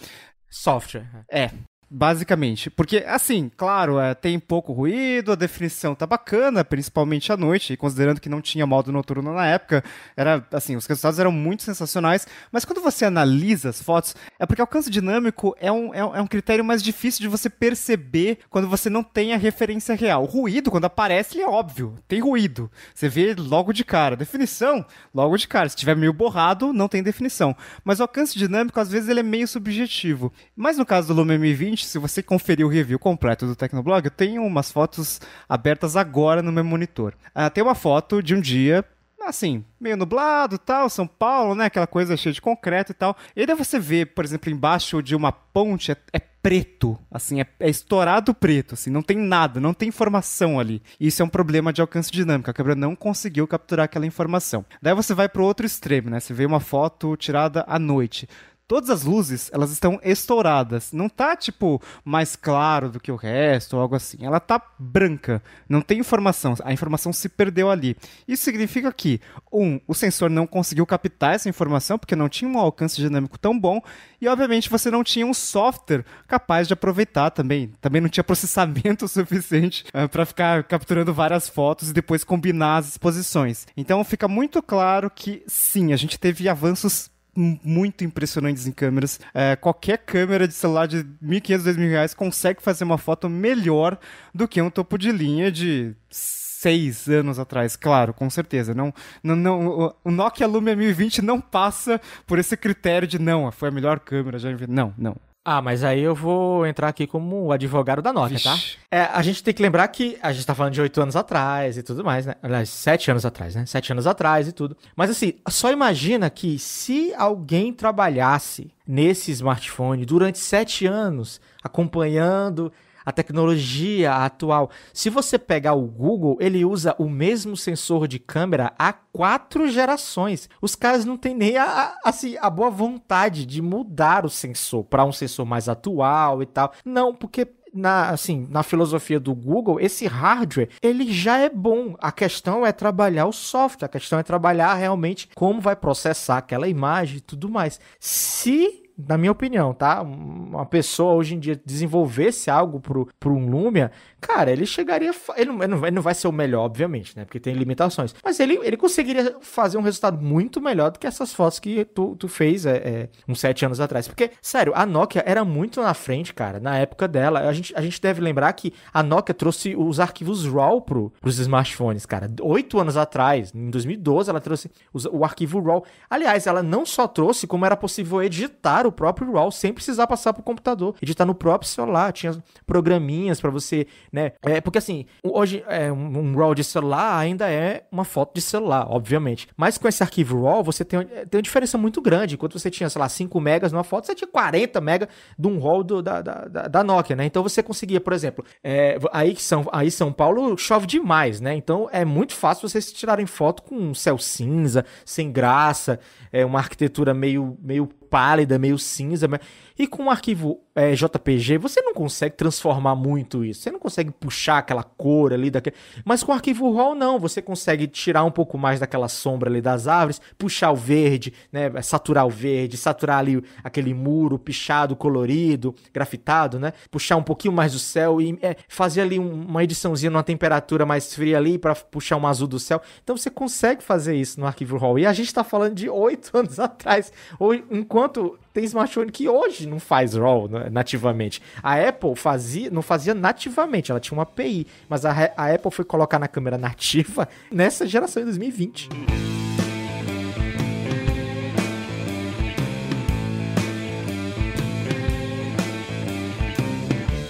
Software. É, Basicamente. Porque, assim, claro, é, tem pouco ruído, a definição tá bacana, principalmente à noite, e considerando que não tinha modo noturno na época, era assim, os resultados eram muito sensacionais. Mas quando você analisa as fotos, é porque alcance dinâmico é um, é, um, é um critério mais difícil de você perceber quando você não tem a referência real. O ruído, quando aparece, ele é óbvio. Tem ruído. Você vê logo de cara. Definição, logo de cara. Se tiver meio borrado, não tem definição. Mas o alcance dinâmico, às vezes, ele é meio subjetivo. Mas no caso do Lume M20, se você conferir o review completo do Tecnoblog, eu tenho umas fotos abertas agora no meu monitor. Ah, tem uma foto de um dia assim, meio nublado tal, São Paulo, né? Aquela coisa cheia de concreto e tal. E daí você vê, por exemplo, embaixo de uma ponte, é, é preto, assim, é, é, estourado preto, assim, não tem nada, não tem informação ali. Isso é um problema de alcance dinâmico, a câmera não conseguiu capturar aquela informação. Daí você vai para o outro extremo, né? Você vê uma foto tirada à noite todas as luzes, elas estão estouradas. Não tá, tipo, mais claro do que o resto ou algo assim. Ela tá branca. Não tem informação. A informação se perdeu ali. Isso significa que, um, o sensor não conseguiu captar essa informação porque não tinha um alcance dinâmico tão bom. E, obviamente, você não tinha um software capaz de aproveitar também. Também não tinha processamento suficiente uh, ah, para ficar capturando várias fotos e depois combinar as exposições. Então, fica muito claro que, sim, a gente teve avanços muito impressionantes em câmeras. É, qualquer câmera de celular de 1.500, 2.000 reais consegue fazer uma foto melhor do que um topo de linha de seis anos atrás, claro, com certeza. Não, não, não, o Nokia Lumia 1020 não passa por esse critério de não, foi a melhor câmera já. Não, não. Ah, mas aí eu vou entrar aqui como o advogado da Nokia, tá? Vixe. tá? É, a gente tem que lembrar que a gente tá falando de oito anos atrás e tudo mais, né? Aliás, sete anos atrás, né? Sete anos atrás e tudo. Mas assim, só imagina que se alguém trabalhasse nesse smartphone durante sete anos, acompanhando a tecnologia atual. Se você pegar o Google, ele usa o mesmo sensor de câmera há quatro gerações. Os caras não têm nem a, a, assim, a boa vontade de mudar o sensor para um sensor mais atual e tal. Não, porque na, assim, na filosofia do Google, esse hardware, ele já é bom. A questão é trabalhar o software, a questão é trabalhar realmente como vai processar aquela imagem e tudo mais. Se na minha opinião, tá? Uma pessoa hoje em dia desenvolvesse algo pro, pro um Lumia, cara, ele chegaria. Ele não, ele não vai ser o melhor, obviamente, né? Porque tem limitações. Mas ele, ele conseguiria fazer um resultado muito melhor do que essas fotos que tu, tu fez é, é, uns sete anos atrás. Porque, sério, a Nokia era muito na frente, cara, na época dela. A gente, a gente deve lembrar que a Nokia trouxe os arquivos RAW pro, pros smartphones, cara. Oito anos atrás, em 2012, ela trouxe os, o arquivo RAW. Aliás, ela não só trouxe, como era possível editar o o próprio RAW sem precisar passar pro computador, editar tá no próprio celular, tinha programinhas para você, né? É, porque assim, hoje é, um, RAW de celular ainda é uma foto de celular, obviamente. Mas com esse arquivo RAW, você tem, é, tem uma diferença muito grande. Enquanto você tinha, sei lá, 5 megas numa foto, você tinha 40 mega de um RAW do, da, da, da Nokia, né? Então você conseguia, por exemplo, é, aí que são, aí São Paulo chove demais, né? Então é muito fácil vocês tirarem foto com um céu cinza, sem graça, é uma arquitetura meio meio pálida, meio cinza. Mas... E com um arquivo é, JPG, você não consegue transformar muito isso. Você não consegue puxar aquela cor ali. Daquele... Mas com o arquivo RAW, não. Você consegue tirar um pouco mais daquela sombra ali das árvores, puxar o verde, né? saturar o verde, saturar ali aquele muro pichado, colorido, grafitado, né? Puxar um pouquinho mais do céu e é, fazer ali uma ediçãozinha numa temperatura mais fria ali para puxar um azul do céu. Então você consegue fazer isso no arquivo RAW. E a gente está falando de oito anos atrás. Ou enquanto Enquanto tem smartphone que hoje não faz RAW né, nativamente. A Apple fazia, não fazia nativamente, ela tinha uma API, mas a, a Apple foi colocar na câmera nativa nessa geração em 2020.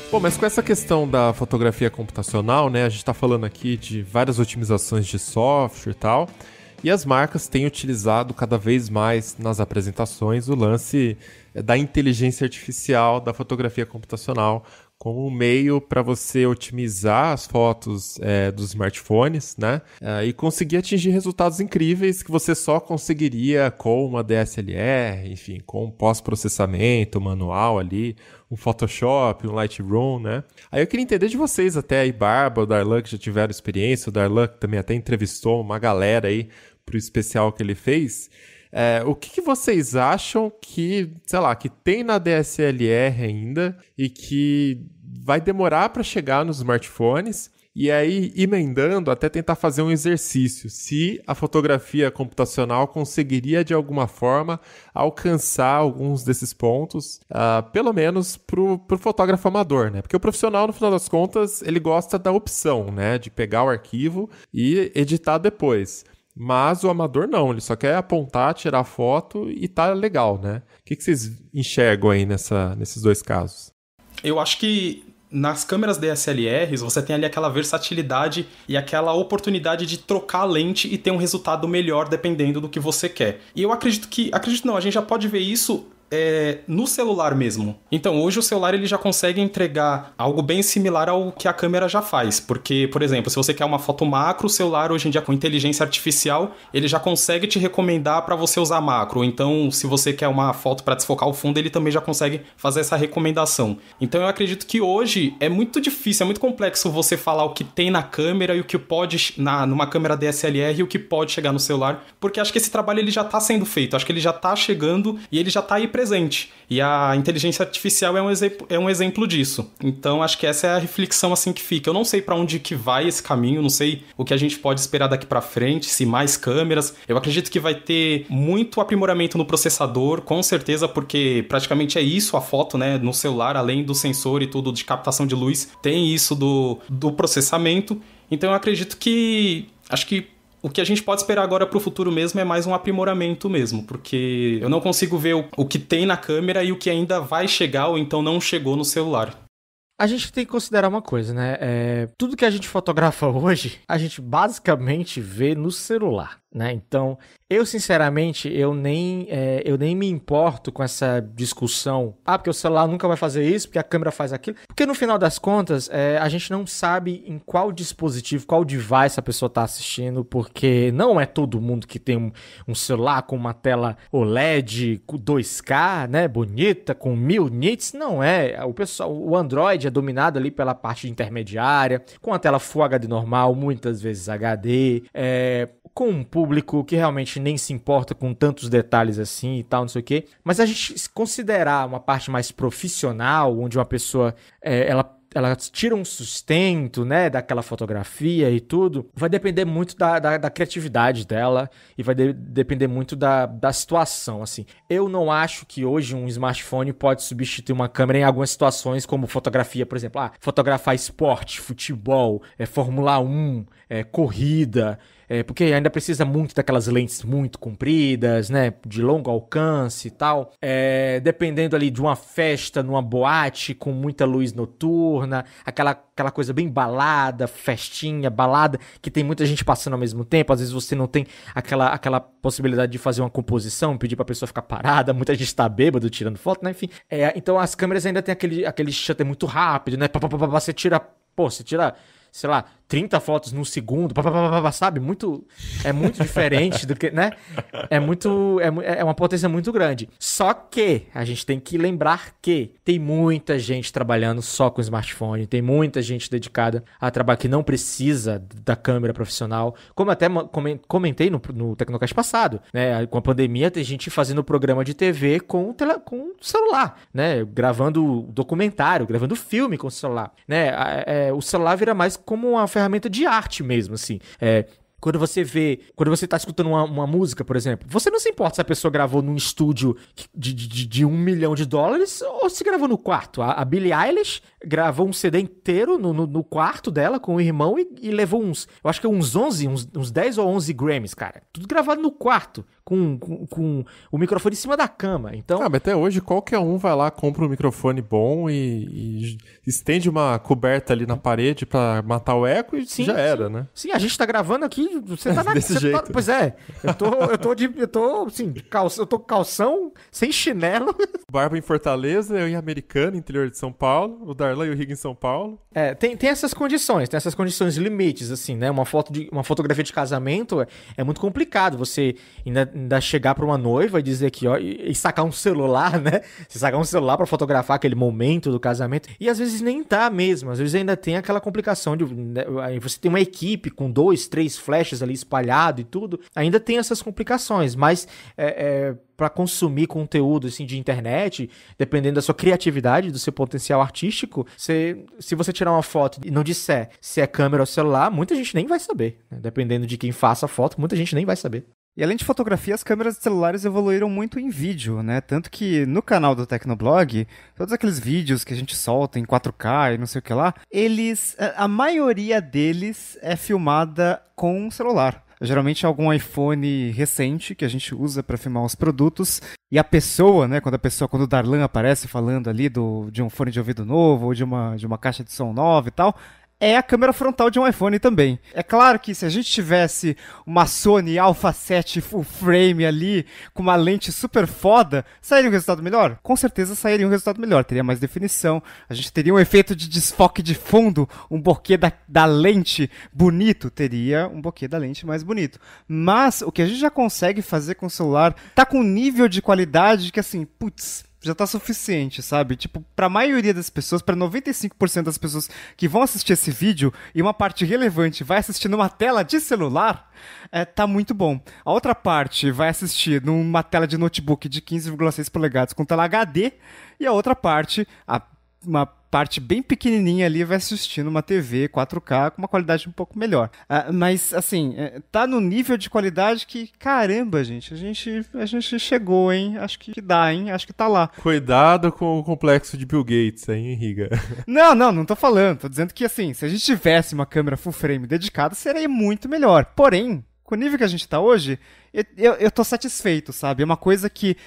Bom, mas com essa questão da fotografia computacional, né, a gente está falando aqui de várias otimizações de software e tal, e as marcas têm utilizado cada vez mais nas apresentações o lance da inteligência artificial, da fotografia computacional, como um meio para você otimizar as fotos é, dos smartphones, né? É, e conseguir atingir resultados incríveis que você só conseguiria com uma DSLR, enfim, com um pós-processamento manual ali, um Photoshop, um Lightroom, né? Aí eu queria entender de vocês até aí, Barba, o Darlan, que já tiveram experiência, o Darlan também até entrevistou uma galera aí pro especial que ele fez. É, o que, que, vocês acham que, sei lá, que tem na DSLR ainda e que vai demorar para chegar nos smartphones? E aí, emendando, até tentar fazer um exercício. Se a fotografia computacional conseguiria, de alguma forma, alcançar alguns desses pontos, uh, pelo menos para pro fotógrafo amador, né? Porque o profissional, no final das contas, ele gosta da opção, né? De pegar o arquivo e editar depois. Mas o amador não, ele só quer apontar, tirar foto e tá legal, né? O que, que vocês enxergam aí nessa, nesses dois casos? Eu acho que nas câmeras DSLRs você tem ali aquela versatilidade e aquela oportunidade de trocar a lente e ter um resultado melhor dependendo do que você quer. E eu acredito que, acredito não, a gente já pode ver isso é, no celular mesmo. Então, hoje o celular ele já consegue entregar algo bem similar ao que a câmera já faz, porque, por exemplo, se você quer uma foto macro, o celular hoje em dia com inteligência artificial, ele já consegue te recomendar para você usar macro. Então, se você quer uma foto para desfocar o fundo, ele também já consegue fazer essa recomendação. Então, eu acredito que hoje é muito difícil, é muito complexo você falar o que tem na câmera e o que pode na numa câmera DSLR e o que pode chegar no celular, porque acho que esse trabalho ele já tá sendo feito, acho que ele já tá chegando e ele já tá aí presente presente. E a inteligência artificial é um, é um exemplo disso. Então acho que essa é a reflexão assim que fica. Eu não sei para onde que vai esse caminho, não sei o que a gente pode esperar daqui para frente, se mais câmeras. Eu acredito que vai ter muito aprimoramento no processador, com certeza, porque praticamente é isso a foto, né, no celular, além do sensor e tudo de captação de luz, tem isso do, do processamento. Então eu acredito que acho que o que a gente pode esperar agora para o futuro mesmo é mais um aprimoramento mesmo, porque eu não consigo ver o, o que tem na câmera e o que ainda vai chegar ou então não chegou no celular. A gente tem que considerar uma coisa, né? É, tudo que a gente fotografa hoje, a gente basicamente vê no celular. Né? Então, eu sinceramente, eu nem, é, eu nem me importo com essa discussão. Ah, porque o celular nunca vai fazer isso, porque a câmera faz aquilo. Porque no final das contas, é, a gente não sabe em qual dispositivo, qual device a pessoa está assistindo, porque não é todo mundo que tem um, um celular com uma tela OLED 2K, né, bonita, com mil nits. Não é. O pessoal, o Android é dominado ali pela parte intermediária, com a tela Full HD normal, muitas vezes HD. É, eh, com um público que realmente nem se importa com tantos detalhes assim e tal, não sei o quê. Mas a gente considerar uma parte mais profissional, onde uma pessoa é, ela ela tira um sustento, né, daquela fotografia e tudo, vai depender muito da, da, da criatividade dela e vai de, depender muito da, da situação, assim. Eu não acho que hoje um smartphone pode substituir uma câmera em algumas situações, como fotografia, por exemplo. Ah, fotografar esporte, futebol, é, Fórmula 1, é, corrida, é, porque ainda precisa muito daquelas lentes muito compridas, né? De longo alcance e tal. É, dependendo ali de uma festa, numa boate, com muita luz noturna, aquela, aquela coisa bem balada, festinha, balada, que tem muita gente passando ao mesmo tempo. Às vezes você não tem aquela, aquela possibilidade de fazer uma composição, pedir pra pessoa ficar parada, muita gente tá bêbado tirando foto, né? Enfim. É, então as câmeras ainda tem aquele, aquele shutter muito rápido, né? Pá, pá, pá, você tira. Pô, você tira sei lá, 30 fotos no segundo, pá, pá, pá, sabe? Muito. É muito diferente do que, né? É muito. É, é uma potência muito grande. Só que a gente tem que lembrar que tem muita gente trabalhando só com smartphone, tem muita gente dedicada a trabalho que não precisa da câmera profissional. Como até comentei no, no Tecnocast passado, né? Com a pandemia, tem gente fazendo programa de TV com, tele, com celular, né? Gravando documentário, gravando filme com celular, né? É, o celular vira mais como uma ferramenta ferramenta de arte mesmo, assim. É, quando você vê, quando você tá escutando uma, uma, música, por exemplo, você não se importa se a pessoa gravou num estúdio de, de, de um milhão de dólares ou se gravou no quarto. A, a Billie Eilish gravou um CD inteiro no, no, no quarto dela com o irmão e, e, levou uns, eu acho que uns 11, uns, uns 10 ou 11 Grammys, cara. Tudo gravado no quarto, com, com, com, o microfone em cima da cama. Então... Ah, mas até hoje qualquer um vai lá, compra um microfone bom e, e estende uma coberta ali na hum. parede para matar o eco e sim, já era, sim. né? Sim, a gente tá gravando aqui, você tá na... Desse tá jeito. Tá... Pois é, eu tô, eu tô de... Eu tô, assim, calça, eu tô calção, sem chinelo. Barba em Fortaleza, eu em Americana, interior de São Paulo, o Darlan e o Riga em São Paulo. É, tem, tem essas condições, tem essas condições limites, assim, né? Uma foto de... Uma fotografia de casamento é, é muito complicado, você ainda ainda chegar para uma noiva e dizer que, ó, e, sacar um celular, né? Se sacar um celular para fotografar aquele momento do casamento. E às vezes nem tá mesmo, às vezes ainda tem aquela complicação de né, você tem uma equipe com dois, três flashes ali espalhado e tudo, ainda tem essas complicações, mas é, é para consumir conteúdo assim de internet, dependendo da sua criatividade, do seu potencial artístico, você, se você tirar uma foto e não disser se é câmera ou celular, muita gente nem vai saber. Né? Dependendo de quem faça a foto, muita gente nem vai saber. E além de fotografia, as câmeras de celulares evoluíram muito em vídeo, né? Tanto que no canal do Tecnoblog, todos aqueles vídeos que a gente solta em 4K e não sei o que lá, eles. A maioria deles é filmada com um celular. Geralmente é algum iPhone recente que a gente usa para filmar os produtos. E a pessoa, né? Quando a pessoa, quando o Darlan aparece falando ali do, de um fone de ouvido novo ou de uma, de uma caixa de som nova e tal, é a câmera frontal de um iPhone também. É claro que se a gente tivesse uma Sony Alpha 7 full frame ali, com uma lente super foda, sairia um resultado melhor? Com certeza sairia um resultado melhor, teria mais definição, a gente teria um efeito de desfoque de fundo, um bokeh da, da lente bonito, teria um bokeh da lente mais bonito. Mas o que a gente já consegue fazer com o celular tá com um nível de qualidade que assim, putz, já tá suficiente, sabe? Tipo, pra maioria das pessoas, para 95% das pessoas que vão assistir esse vídeo e uma parte relevante vai assistir numa tela de celular, é, tá muito bom. A outra parte vai assistir numa tela de notebook de 15,6 polegadas com tela HD e a outra parte, a, uma parte bem pequenininha ali vai assistir uma TV 4K com uma qualidade um pouco melhor. Uh, mas, assim, é, tá no nível de qualidade que, caramba, gente, a gente, a gente chegou, hein? Acho que dá, hein? Acho que tá lá. Cuidado com o complexo de Bill Gates aí, hein, Riga? Não, não, não tô falando. Tô dizendo que, assim, se a gente tivesse uma câmera full frame dedicada, seria muito melhor. Porém, com o nível que a gente tá hoje, eu, eu, eu tô satisfeito, sabe? É uma coisa que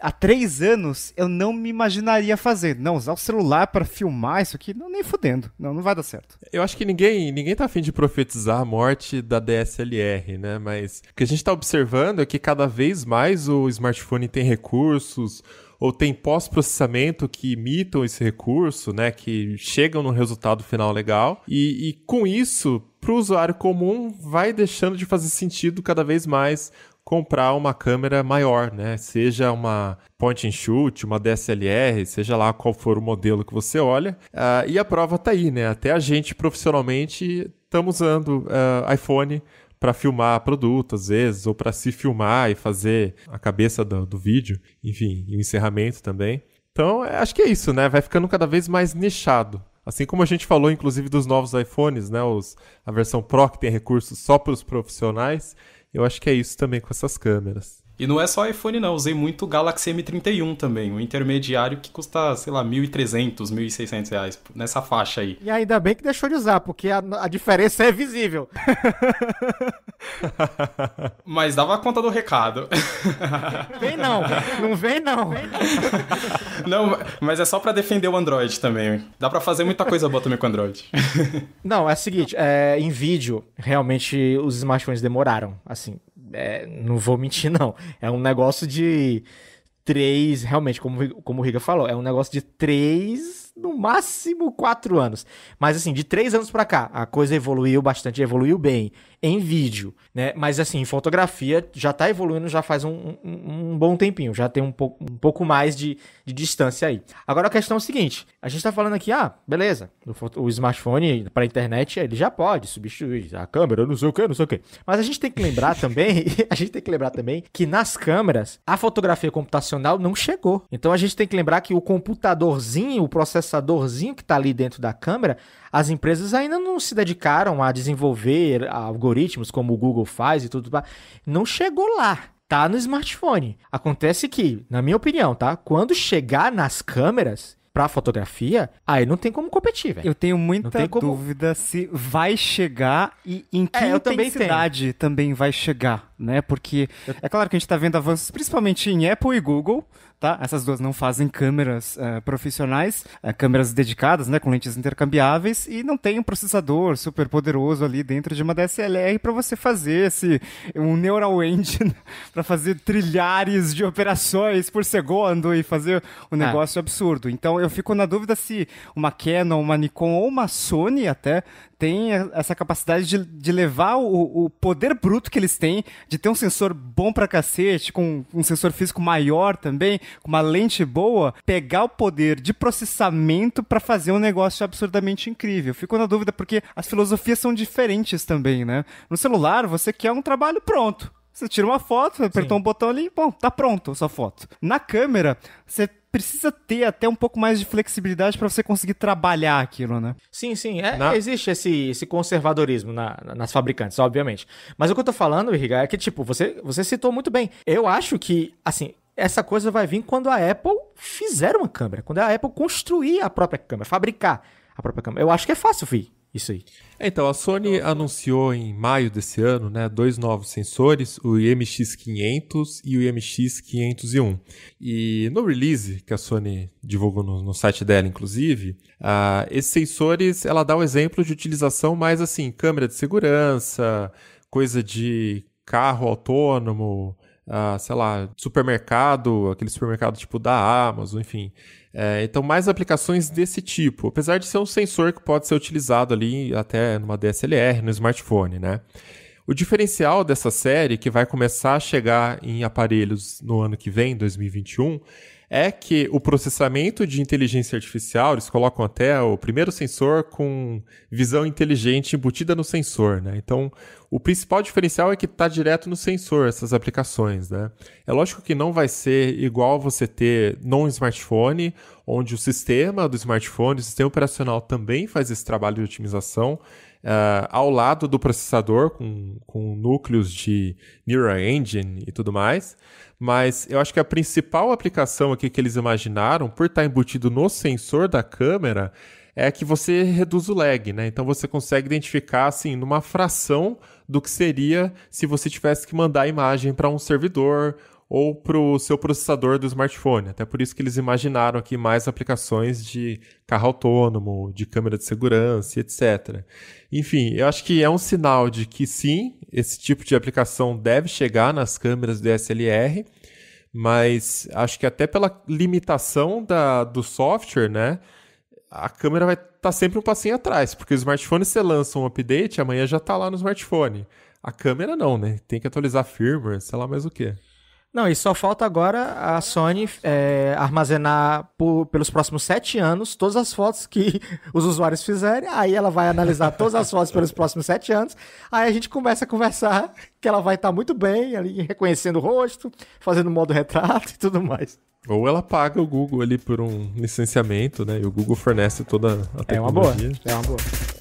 há três anos eu não me imaginaria fazer. Não, usar o celular para filmar isso aqui, não, nem fudendo. Não, não vai dar certo. Eu acho que ninguém, ninguém tá afim de profetizar a morte da DSLR, né? Mas o que a gente tá observando é que cada vez mais o smartphone tem recursos ou tem pós-processamento que imitam esse recurso, né? Que chegam num resultado final legal. E, e com isso, para o usuário comum, vai deixando de fazer sentido cada vez mais comprar uma câmera maior, né? Seja uma point and shoot, uma DSLR, seja lá qual for o modelo que você olha. Uh, e a prova tá aí, né? Até a gente profissionalmente estamos usando uh, iPhone para filmar produto, às vezes, ou para se filmar e fazer a cabeça do, do vídeo, enfim, e o encerramento também. Então, é, acho que é isso, né? Vai ficando cada vez mais nichado. Assim como a gente falou, inclusive, dos novos iPhones, né? Os, a versão Pro que tem recursos só para os profissionais. Eu acho que é isso também com essas câmeras. E não é só iPhone não, usei muito o Galaxy M31 também, um intermediário que custa, sei lá, 1.300, 1.600 reais, nessa faixa aí. E ainda bem que deixou de usar, porque a, a diferença é visível. Mas dava conta do recado. Vem não, não vem não. Vem não. não, mas é só para defender o Android também. Dá para fazer muita coisa boa também com o Android. Não, é o seguinte, é, em vídeo, realmente os smartphones demoraram, assim, é, não vou mentir, não. É um negócio de três, realmente, como, como o Riga falou, é um negócio de três, no máximo quatro anos. Mas assim, de três anos para cá, a coisa evoluiu bastante, evoluiu bem em vídeo, né? Mas assim, fotografia já tá evoluindo já faz um, um, um bom tempinho, já tem um, um pouco mais de, de, distância aí. Agora a questão é o seguinte: a gente tá falando aqui, ah, beleza, o, o smartphone para internet ele já pode substituir a câmera, não sei o que, não sei o que. Mas a gente tem que lembrar também, a gente tem que lembrar também que nas câmeras a fotografia computacional não chegou. Então a gente tem que lembrar que o computadorzinho, o processadorzinho que tá ali dentro da câmera, as empresas ainda não se dedicaram a desenvolver algoritmos algoritmos, como o Google faz e tudo, não chegou lá. Tá no smartphone. Acontece que, na minha opinião, tá? Quando chegar nas câmeras, pra fotografia, aí não tem como competir, velho. Eu tenho muita dúvida se vai chegar e em é, que é, intensidade também, também vai chegar, né? Porque é claro que a gente tá vendo avanços, principalmente em Apple e Google, tá? Essas duas não fazem câmeras uh, profissionais, uh, câmeras dedicadas, né, com lentes intercambiáveis e não tem um processador super poderoso ali dentro de uma DSLR para você fazer esse um neural engine né, para fazer trilhares de operações por segundo e fazer um é. negócio absurdo. Então eu fico na dúvida se uma Canon, uma Nikon ou uma Sony até tem essa capacidade de, de levar o, o, poder bruto que eles têm, de ter um sensor bom pra cacete, com um sensor físico maior também, com uma lente boa, pegar o poder de processamento para fazer um negócio absurdamente incrível. Fico na dúvida porque as filosofias são diferentes também, né? No celular, você quer um trabalho pronto você tira uma foto, apertou Sim. um botão ali, bom, tá pronto a sua foto. Na câmera, você precisa ter até um pouco mais de flexibilidade para você conseguir trabalhar aquilo, né? Sim, sim. É, na... Existe esse, esse conservadorismo na, nas fabricantes, obviamente. Mas o que eu tô falando, Riga, é que, tipo, você, você citou muito bem. Eu acho que, assim, essa coisa vai vir quando a Apple fizer uma câmera, quando a Apple construir a própria câmera, fabricar a própria câmera. Eu acho que é fácil, Vi. Isso aí. É, então, a Sony então, anunciou em maio desse ano né, dois novos sensores, o IMX500 e o IMX501. E no release, que a Sony divulgou no, no site dela, inclusive, uh, esses sensores, ela dá um exemplo de utilização mais assim, câmera de segurança, coisa de carro autônomo, uh, sei lá, supermercado, aquele supermercado tipo da Amazon, enfim. É, então, mais aplicações desse tipo, apesar de ser um sensor que pode ser utilizado ali até numa DSLR, no smartphone, né? O diferencial dessa série, que vai começar a chegar em aparelhos no ano que vem, 2021, é que o processamento de inteligência artificial, eles colocam até o primeiro sensor com visão inteligente embutida no sensor, né? Então, o principal diferencial é que está direto no sensor essas aplicações, né? É lógico que não vai ser igual você ter num smartphone, onde o sistema do smartphone, o sistema operacional também faz esse trabalho de otimização, uh, ao lado do processador, com, com núcleos de Neural Engine e tudo mais. Mas eu acho que a principal aplicação aqui que eles imaginaram, por estar embutido no sensor da câmera, é que você reduz o lag, né? Então você consegue identificar assim numa fração do que seria se você tivesse que mandar a imagem para um servidor ou para o seu processador do smartphone. Até por isso que eles imaginaram aqui mais aplicações de carro autônomo, de câmera de segurança, etc. Enfim, eu acho que é um sinal de que sim, esse tipo de aplicação deve chegar nas câmeras DSLR, mas acho que até pela limitação da, do software, né? a câmera vai estar tá sempre um passinho atrás, porque o smartphone você lança um update, amanhã já está lá no smartphone. A câmera não, né? Tem que atualizar firmware, sei lá mais o que. Não, e só falta agora a Sony é, armazenar por, pelos próximos sete anos todas as fotos que os usuários fizerem. Aí ela vai analisar todas as fotos pelos próximos sete anos. Aí a gente começa a conversar que ela vai estar tá muito bem ali, reconhecendo o rosto, fazendo modo retrato e tudo mais. Ou ela paga o Google ali por um licenciamento, né? E o Google fornece toda a é tecnologia. É uma boa. É uma boa.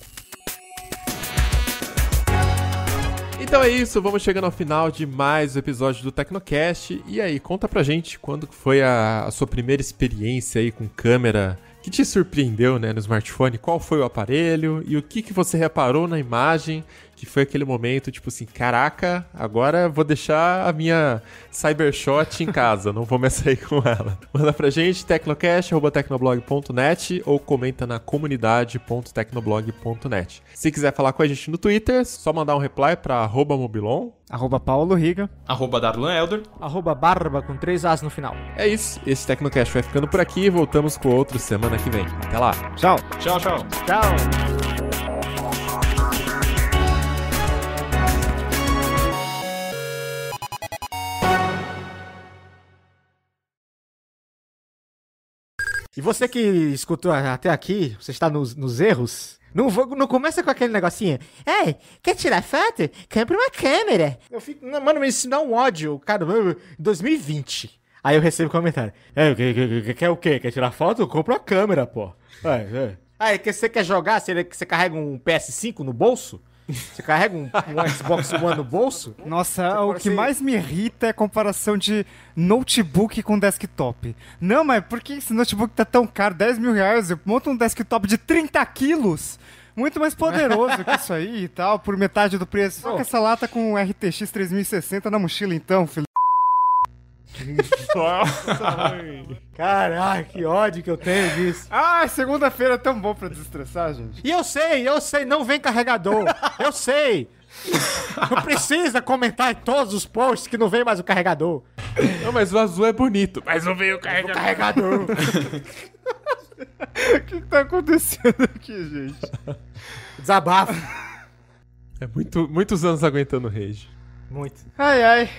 Então é isso, vamos chegando ao final de mais um episódio do Tecnocast. E aí, conta pra gente quando foi a, a sua primeira experiência aí com câmera que te surpreendeu né, no smartphone, qual foi o aparelho e o que, que você reparou na imagem que foi aquele momento, tipo assim, caraca, agora vou deixar a minha Cybershot em casa, não vou me sair com ela. Manda pra gente, tecnocast.tecnoblog.net ou comenta na comunidade.tecnoblog.net. Se quiser falar com a gente no Twitter, só mandar um reply pra arroba mobilon. Arroba Paulo Riga. Arroba Darlan Elder. Arroba Barba com três As no final. É isso, esse Tecnocast vai ficando por aqui voltamos com outro semana que vem. Até lá. Tchau. Tchau, tchau. Tchau. E você que escutou até aqui, você está nos, nos erros. Não, vou, não começa com aquele negocinho. Ei, quer tirar foto? Compre uma câmera. Eu fico. Não, mano, isso dá um ódio. Cara, 2020. Aí eu recebo comentário. É, quer, o quê? Quer tirar foto? Compra uma câmera, pô. É, é. Ah, que você quer jogar? Você, que você carrega um PS5 no bolso? Você carrega um, um Xbox One no bolso? Nossa, o que mais me irrita é a comparação de notebook com desktop. Não, mas por que esse notebook tá tão caro? 10 mil reais, eu monto um desktop de 30 quilos muito mais poderoso que isso aí e tal, por metade do preço. Só que essa lata com RTX 3060 na mochila então, filho. Caraca, que ódio que eu tenho disso. Ah, segunda-feira é tão bom pra desestressar, gente. E eu sei, eu sei, não vem carregador. eu sei. Não precisa comentar em todos os posts que não vem mais o carregador. Não, mas o azul é bonito, mas não veio o carregador. O carregador. que, tá acontecendo aqui, gente? Desabafo. É muito, muitos anos aguentando rage. Muito. Ai, ai.